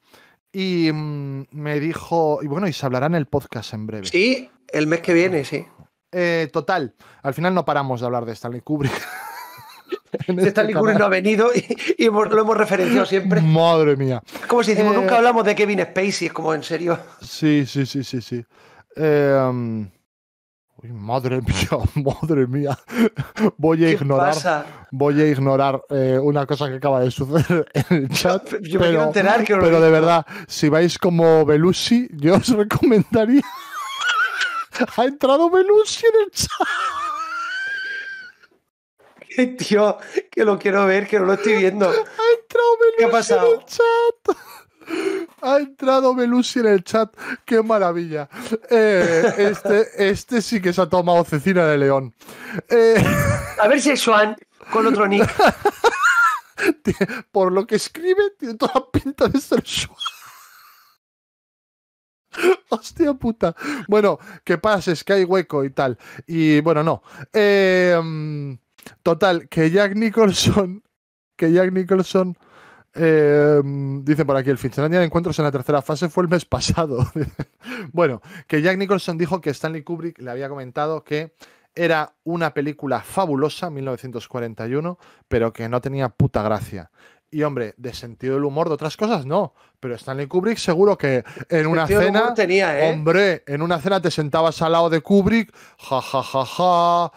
Y mm, me dijo, y bueno, y se hablará en el podcast en breve. Sí, el mes que viene, sí. Eh, total, al final no paramos de hablar de Stanley Kubrick. Este no ha venido y, lo hemos referenciado siempre. Madre mía. como si decimos, eh, nunca hablamos de Kevin Spacey, es como en serio. Sí, sí, sí, sí, sí. Em, uy, madre mía, madre mía. Voy a ignorar. Voy a ignorar eh, una cosa que acaba de suceder en el chat. pero, que Pero de verdad, si vais como Belushi, yo os recomendaría. ha entrado Belushi en el chat. Tío, que lo quiero ver, que no lo estoy viendo. Ha entrado Belushi en el chat. Ha entrado Belushi en el chat. Qué maravilla. Eh, este, este, sí que se ha tomado cecina de león. Eh, A ver si es Swan con otro nick. Por lo que escribe, tiene toda la pinta de ser Swan. Hostia puta. Bueno, que pases, que hay hueco y tal. Y bueno, no. Eh, mm, Total, que Jack Nicholson, que Jack Nicholson, eh, dice por aquí, el Finlandia de encuentros en la tercera fase fue el mes pasado. bueno, que Jack Nicholson dijo que Stanley Kubrick le había comentado que era una película fabulosa, 1941, pero que no tenía puta gracia. Y hombre, de sentido del humor, de otras cosas no. Pero Stanley Kubrick seguro que en una cena. Tenía, ¿eh? Hombre, en una cena te sentabas al lado de Kubrick, ja ja ja ja.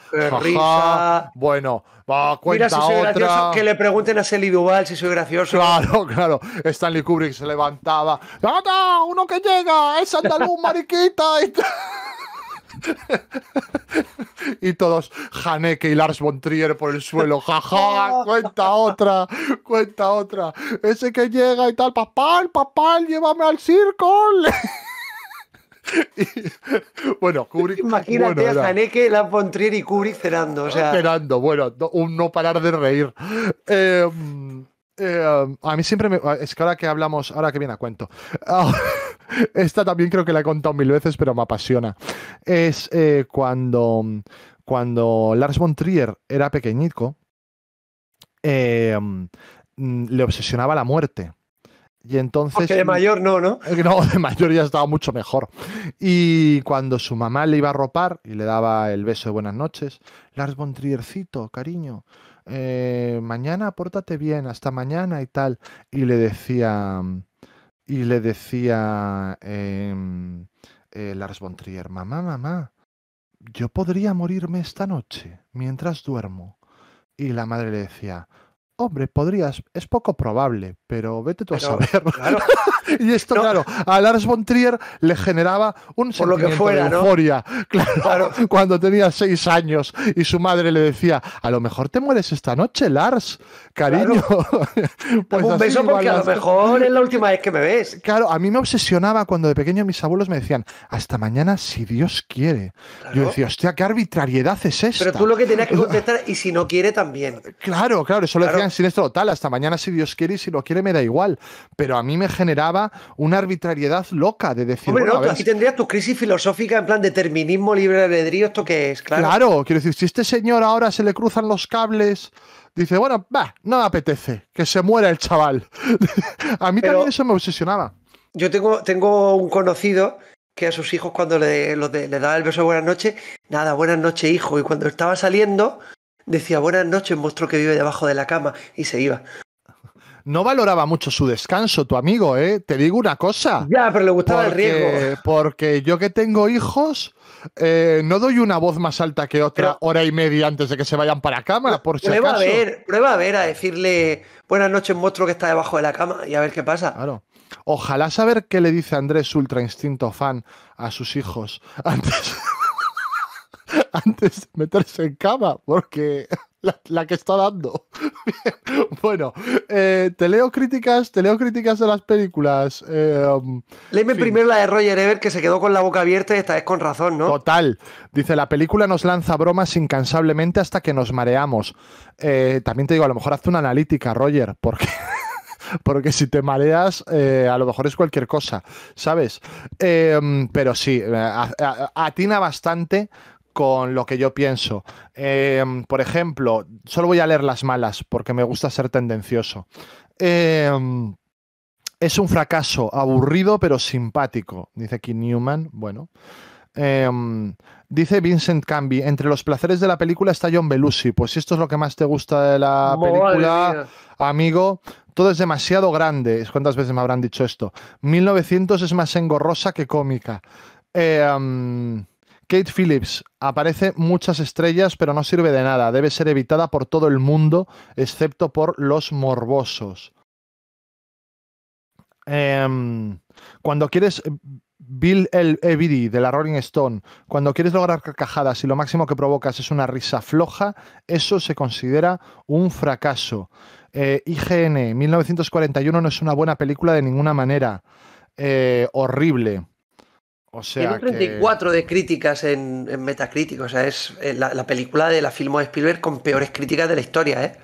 Bueno, va, cuenta Mira, si soy que le pregunten a Sally si soy gracioso. Claro, claro. Stanley Kubrick se levantaba. ¡Nada! ¡Uno que llega! ¡Es andaluz, mariquita! y todos, Haneke y Lars von por el suelo, jaja, cuenta otra, cuenta otra. Ese que llega y tal, papal, papal, llévame al circo. bueno, Kubrick. Imagínate a Haneke, Lars Bontrier y Kubrick cenando. O Cenando, bueno, un no parar de reír. Em, eh, um, a mí siempre me. Es que ahora que hablamos, ahora que viene a cuento. esta también creo que la he contado mil veces, pero me apasiona. Es eh, cuando, cuando Lars von Trier era pequeñico, eh, um, mm, le obsesionaba la muerte. Y entonces. de mayor no, ¿no? No, de mayor ya estaba mucho mejor. Y cuando su mamá le iba a ropar y le daba el beso de buenas noches, Lars von Triercito, cariño, eh, mañana pórtate bien, hasta mañana y tal. Y le decía, y le decía em, eh, Lars Bontrier mamá, mamá, yo podría morirme esta noche mientras duermo. Y la madre le decía, Hombre, podrías, es poco probable, pero vete tú a saber. y esto, claro, a Lars von Trier le generaba un Por que fuera, de euforia. Claro, claro, cuando tenía seis años y su madre le decía, a lo mejor te mueres esta noche, Lars, cariño. Pues un beso porque a lo mejor es la última vez que me ves. Claro, a mí me obsesionaba cuando de pequeño mis abuelos me decían, hasta mañana si Dios quiere. Yo decía, hostia, qué arbitrariedad es esta. Pero tú lo que tenías que contestar, y si no quiere también. Claro, claro, eso lo decían esto total, hasta mañana si Dios quiere y si lo quiere me da igual, pero a mí me generaba una arbitrariedad loca de decir... bueno, aquí tendrías tu crisis filosófica en plan determinismo, libre albedrío, esto que es, claro. Claro, quiero decir, si este señor ahora se le cruzan los cables dice, bueno, va, no me apetece, que se muera el chaval. a mí también eso me obsesionaba. Yo tengo, tengo un conocido que a sus hijos cuando le, le daba el beso de buenas noches, nada, buenas noches hijo, y cuando estaba saliendo decía buenas noches, monstruo que vive debajo de la cama, y se iba. No valoraba mucho su descanso, tu amigo, ¿eh? Te digo una cosa. Ya, pero le gustaba el riesgo. Porque yo que tengo hijos, eh, no doy una voz más alta que otra hora y media antes de que se vayan para cama, por si prueba A ver, prueba a ver a decirle buenas noches, monstruo que está debajo de la cama, y a ver qué pasa. Claro. Ojalá saber qué le dice Andrés Ultra Instinto Fan a sus hijos antes. antes de meterse en cama, porque la, que está dando. bueno, eh, te leo críticas, te leo críticas de las películas. Eh, primero la de Roger Ebert, que se quedó con la boca abierta y esta vez con razón, ¿no? Total. Dice, la película nos lanza bromas incansablemente hasta que nos mareamos. Eh, también te digo, a lo mejor haz una analítica, Roger, porque porque si te mareas, eh, a lo mejor es cualquier cosa, ¿sabes? Em, pero sí, atina bastante con lo que yo pienso. Em, por ejemplo, solo voy a leer las malas porque me gusta ser tendencioso. Em, es un fracaso aburrido pero simpático, dice aquí Newman. Bueno. Em, dice Vincent Cambi, entre los placeres de la película está John Belushi. Pues si esto es lo que más te gusta de la película, amigo, todo es demasiado grande. ¿Cuántas veces me habrán dicho esto? 1900 es más engorrosa que cómica. Kate Phillips. Aparece muchas estrellas, pero no sirve de nada. Debe ser evitada por todo el mundo, excepto por los morbosos. Em, cuando quieres eh, Bill el de la Rolling Stone, cuando quieres lograr carcajadas y lo máximo que provocas es una risa floja, eso se considera un fracaso. Eh, IGN 1941 no es una buena película de ninguna manera. Eh, horrible sea. Tiene 34 de críticas en, Metacritic. O sea, es eh, la, película de la filmo de Spielberg con peores críticas de la historia, ¿eh?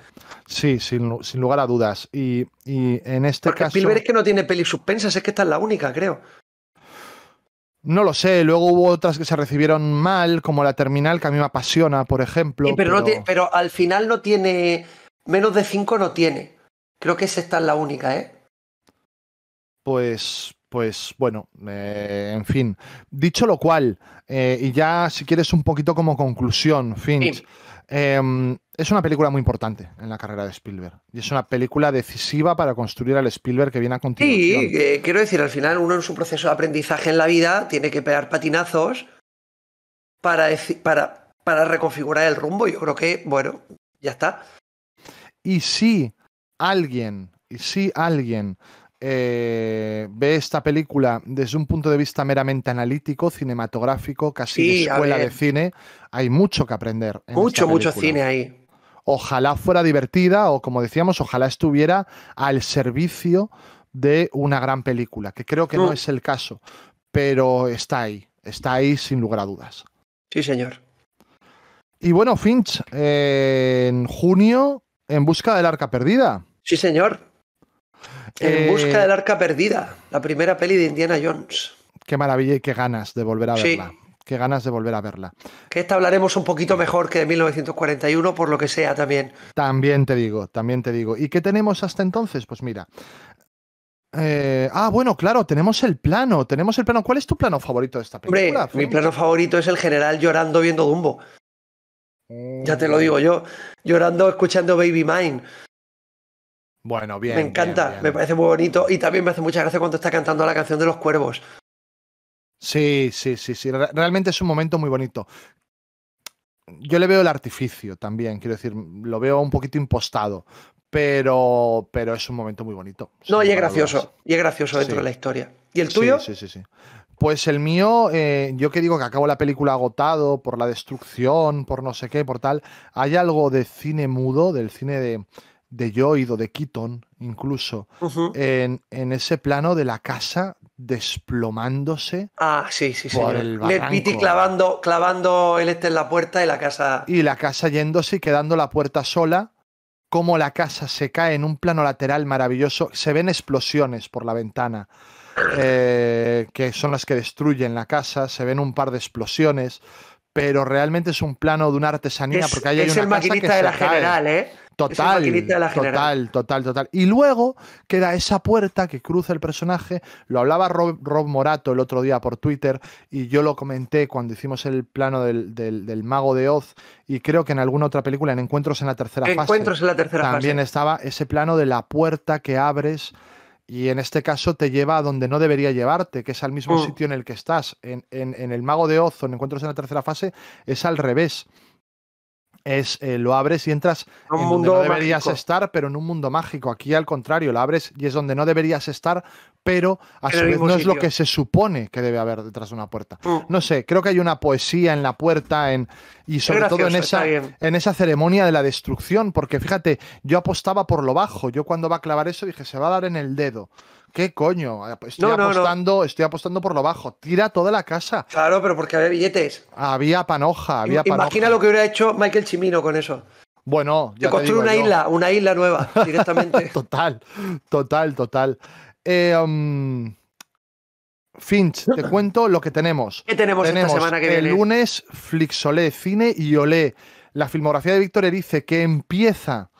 Sí, sin, lugar a dudas. Y, en este caso. Spielberg es que no tiene pelis suspensas, es que esta es la única, creo. No lo sé, luego hubo otras que se recibieron mal, como la terminal, que a mí me apasiona, por ejemplo. pero, pero, al final no tiene. Menos de 5 no tiene. Creo que esta es la única, ¿eh? Pues pues bueno, eh, en fin. Dicho lo cual, eh, y ya si quieres un poquito como conclusión, Finch, em, es una película muy importante en la carrera de Spielberg. Y es una película decisiva para construir al Spielberg que viene a continuación. Sí, quiero decir, al final uno en su proceso de aprendizaje en la vida tiene que pegar patinazos para, para, para reconfigurar el rumbo. Yo creo que, bueno, ya está. Y si alguien, y si alguien eh, ve esta película desde un punto de vista meramente analítico, cinematográfico, casi de escuela de cine, hay mucho que aprender. mucho, mucho cine ahí. Ojalá fuera divertida o, como decíamos, ojalá estuviera al servicio de una gran película, que creo que no mm. es el caso, pero está ahí, está ahí sin lugar a dudas. Sí, señor. Y bueno, Finch, eh, en junio, en busca del arca perdida. Sí, señor. En eh, busca del arca perdida, la primera peli de Indiana Jones. Qué maravilla y qué ganas de volver a verla. Qué ganas de volver a verla. Que esta hablaremos un poquito mejor que de 1941, por lo que sea también. También te digo, también te digo. ¿Y qué tenemos hasta entonces? Pues mira, eh, ah, bueno, claro, tenemos el plano, tenemos el plano. ¿Cuál es tu plano favorito de esta película? mi plano favorito es el general llorando viendo Dumbo. Ya te lo mm. digo yo, llorando escuchando Baby Mine. Bueno, bien. Me encanta, me parece muy bonito y también me hace mucha gracia cuando está cantando la canción de los cuervos. Sí, sí, sí, sí. Realmente es un momento muy bonito. Yo le veo el artificio también, quiero decir, lo veo un poquito impostado, pero, pero es un momento muy bonito. No, y es gracioso, y es gracioso dentro de la historia. ¿Y el tuyo? Sí, sí, sí. Pues el mío, eh, yo que digo que acabo la película agotado por la destrucción, por no sé qué, por tal, hay algo de cine mudo, del cine de, de Lloyd o de Kiton incluso, en, ese plano de la casa desplomándose. Ah, sí, sí, sí. El piti clavando, clavando el este en la puerta y la casa. Y la casa yéndose y quedando la puerta sola. Como la casa se cae en un plano lateral maravilloso. Se ven explosiones por la ventana. Eh, que son las que destruyen la casa, se ven un par de explosiones, pero realmente es un plano de una artesanía, porque hay una el maquinista de la general, ¿eh? Total, total, total, total. Y luego queda esa puerta que cruza el personaje. Lo hablaba Rob, Morato el otro día por Twitter y yo lo comenté cuando hicimos el plano del, mago de Oz y creo que en alguna otra película, en Encuentros en la tercera en la fase. También estaba ese plano de la puerta que abres y en este caso te lleva a donde no debería llevarte, que es al mismo mm. sitio en el que estás. En, el Mago de Oz, en Encuentros en la Tercera Fase, es al revés es eh, lo abres y entras un mundo donde deberías estar, pero en un mundo mágico. Aquí al contrario, lo abres y es donde no deberías estar, pero no es lo que se supone que debe haber detrás de una puerta. Mm. No sé, creo que hay una poesía en la puerta en, y sobre todo en esa, en esa ceremonia de la destrucción, porque fíjate, yo apostaba por lo bajo, yo cuando va a clavar eso dije, se va a dar en el dedo. ¿Qué coño? Ah, pues estoy, apostando, estoy apostando por lo bajo. Tira toda la casa. Claro, pero porque había billetes. Había panoja, había panoja. Imagina lo que hubiera hecho Michael Chimino con eso. Bueno, yo. te una isla, una isla nueva directamente. total, total, total. Eh, um, Finch, te cuento lo que tenemos. ¿Qué tenemos, esta semana que viene? El lunes, Flixolé, Cine y Olé. La filmografía de Víctor Erice que empieza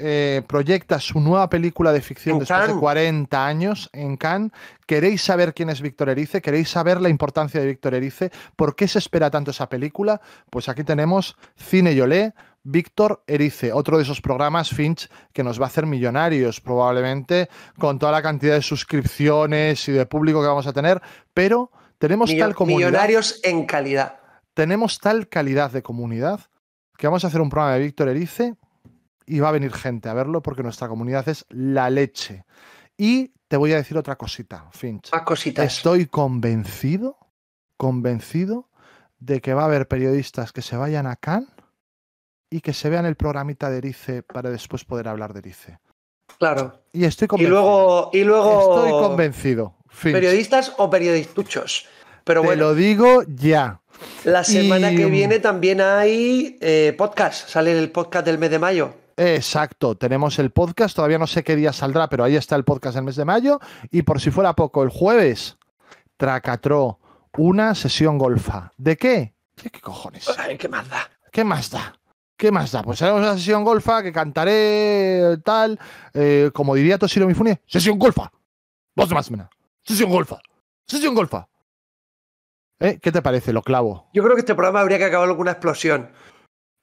eh, proyecta su nueva película de ficción después de 40 años en Cannes. ¿Queréis saber quién es Víctor Erice? ¿Queréis saber la importancia de Víctor Erice? ¿Por qué se espera tanto esa película? Pues aquí tenemos Cine Yolé, Víctor Erice, otro de esos programas Finch que nos va a hacer millonarios probablemente con toda la cantidad de suscripciones y de público que vamos a tener, pero tenemos tal comunidad. Millonarios en calidad. Tenemos tal calidad de comunidad que vamos a hacer un programa de Víctor Erice y va a venir gente a verlo porque nuestra comunidad es la leche. Y te voy a decir otra cosita, Finch. Más cositas. Estoy convencido, convencido de que va a haber periodistas que se vayan a Cannes y que se vean el programita de Erice para después poder hablar de Erice. Claro. Y estoy convencido. Y luego. Y luego... Estoy convencido. Finch. Periodistas o periodistuchos. Pero bueno. Te lo digo ya. La semana que viene también hay eh, podcast. Sale el podcast del mes de mayo. Exacto, tenemos el podcast, todavía no sé qué día saldrá, pero ahí está el podcast del mes de mayo. Y por si fuera poco, el jueves, Tracatró, una sesión golfa. ¿De qué? ¿Qué, cojones? ¿Qué más da? ¿Qué más da? ¿Qué más da? Pues haremos una sesión golfa que cantaré tal, eh, como diría Toshiro Mifune, sesión golfa. Vos más mena. Sesión golfa. Sesión golfa. ¿Eh? ¿Qué te parece? Lo clavo. Yo creo que este programa habría que acabar con una explosión.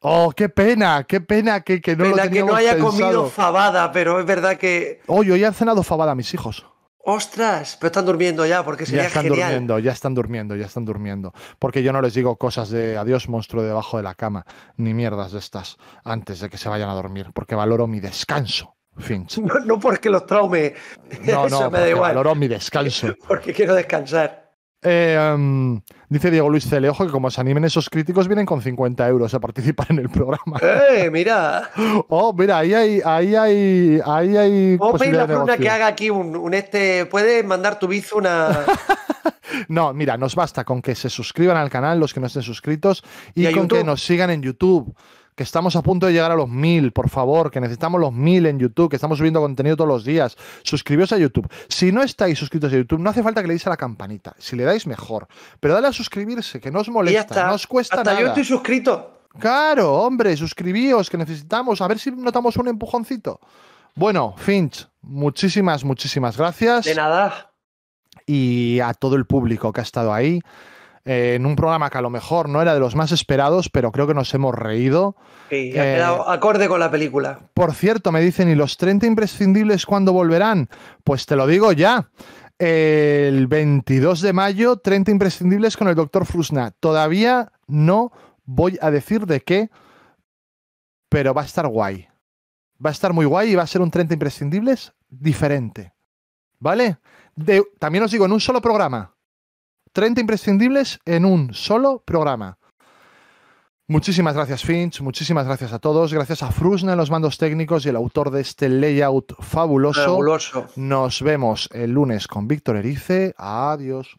Oh, qué pena, qué pena que, que no pena que no haya comido fabada, pero es verdad que. hoy yo ya he cenado fabada mis hijos. Ostras, pero están durmiendo ya, porque sería ya están durmiendo, ya están durmiendo, ya están durmiendo, porque yo no les digo cosas de adiós monstruo debajo de la cama, ni mierdas de estas antes de que se vayan a dormir, porque valoro mi descanso. Finch. No, porque los traume. No, me da igual. Valoro mi descanso. Porque quiero descansar. Eh, dice Diego Luis Celejo que como se animen esos críticos vienen con 50 euros a participar en el programa. ¡Eh, mira! oh, mira, ahí hay... Ahí hay, ahí que haga aquí un, este... ¿Puedes mandar tu bizu una...? no, mira, nos basta con que se suscriban al canal los que no estén suscritos y, con que nos sigan en YouTube que estamos a punto de llegar a los mil, por favor, que necesitamos los mil en YouTube, que estamos subiendo contenido todos los días. Suscribíos a YouTube. Si no estáis suscritos a YouTube, no hace falta que le deis a la campanita. Si le dais, mejor. Pero dale a suscribirse, que no os molesta, no os cuesta nada. Yo estoy suscrito. Claro, hombre, suscribíos, que necesitamos. A ver si notamos un empujoncito. Bueno, Finch, muchísimas, muchísimas gracias. De nada. Y a todo el público que ha estado ahí. Eh, en un programa que a lo mejor no era de los más esperados, pero creo que nos hemos reído. Sí, ha eh, quedado acorde con la película. Por cierto, me dicen, ¿y los 30 imprescindibles cuándo volverán? Pues te lo digo ya. El 22 de mayo, 30 imprescindibles con el doctor Frusna. Todavía no voy a decir de qué, pero va a estar guay. Va a estar muy guay y va a ser un 30 imprescindibles diferente. ¿Vale? también os digo, en un solo programa. 30 imprescindibles en un solo programa. Muchísimas gracias Finch, muchísimas gracias a todos, gracias a Frusna en los mandos técnicos y el autor de este layout fabuloso. fabuloso. Nos vemos el lunes con Víctor Erice. Adiós.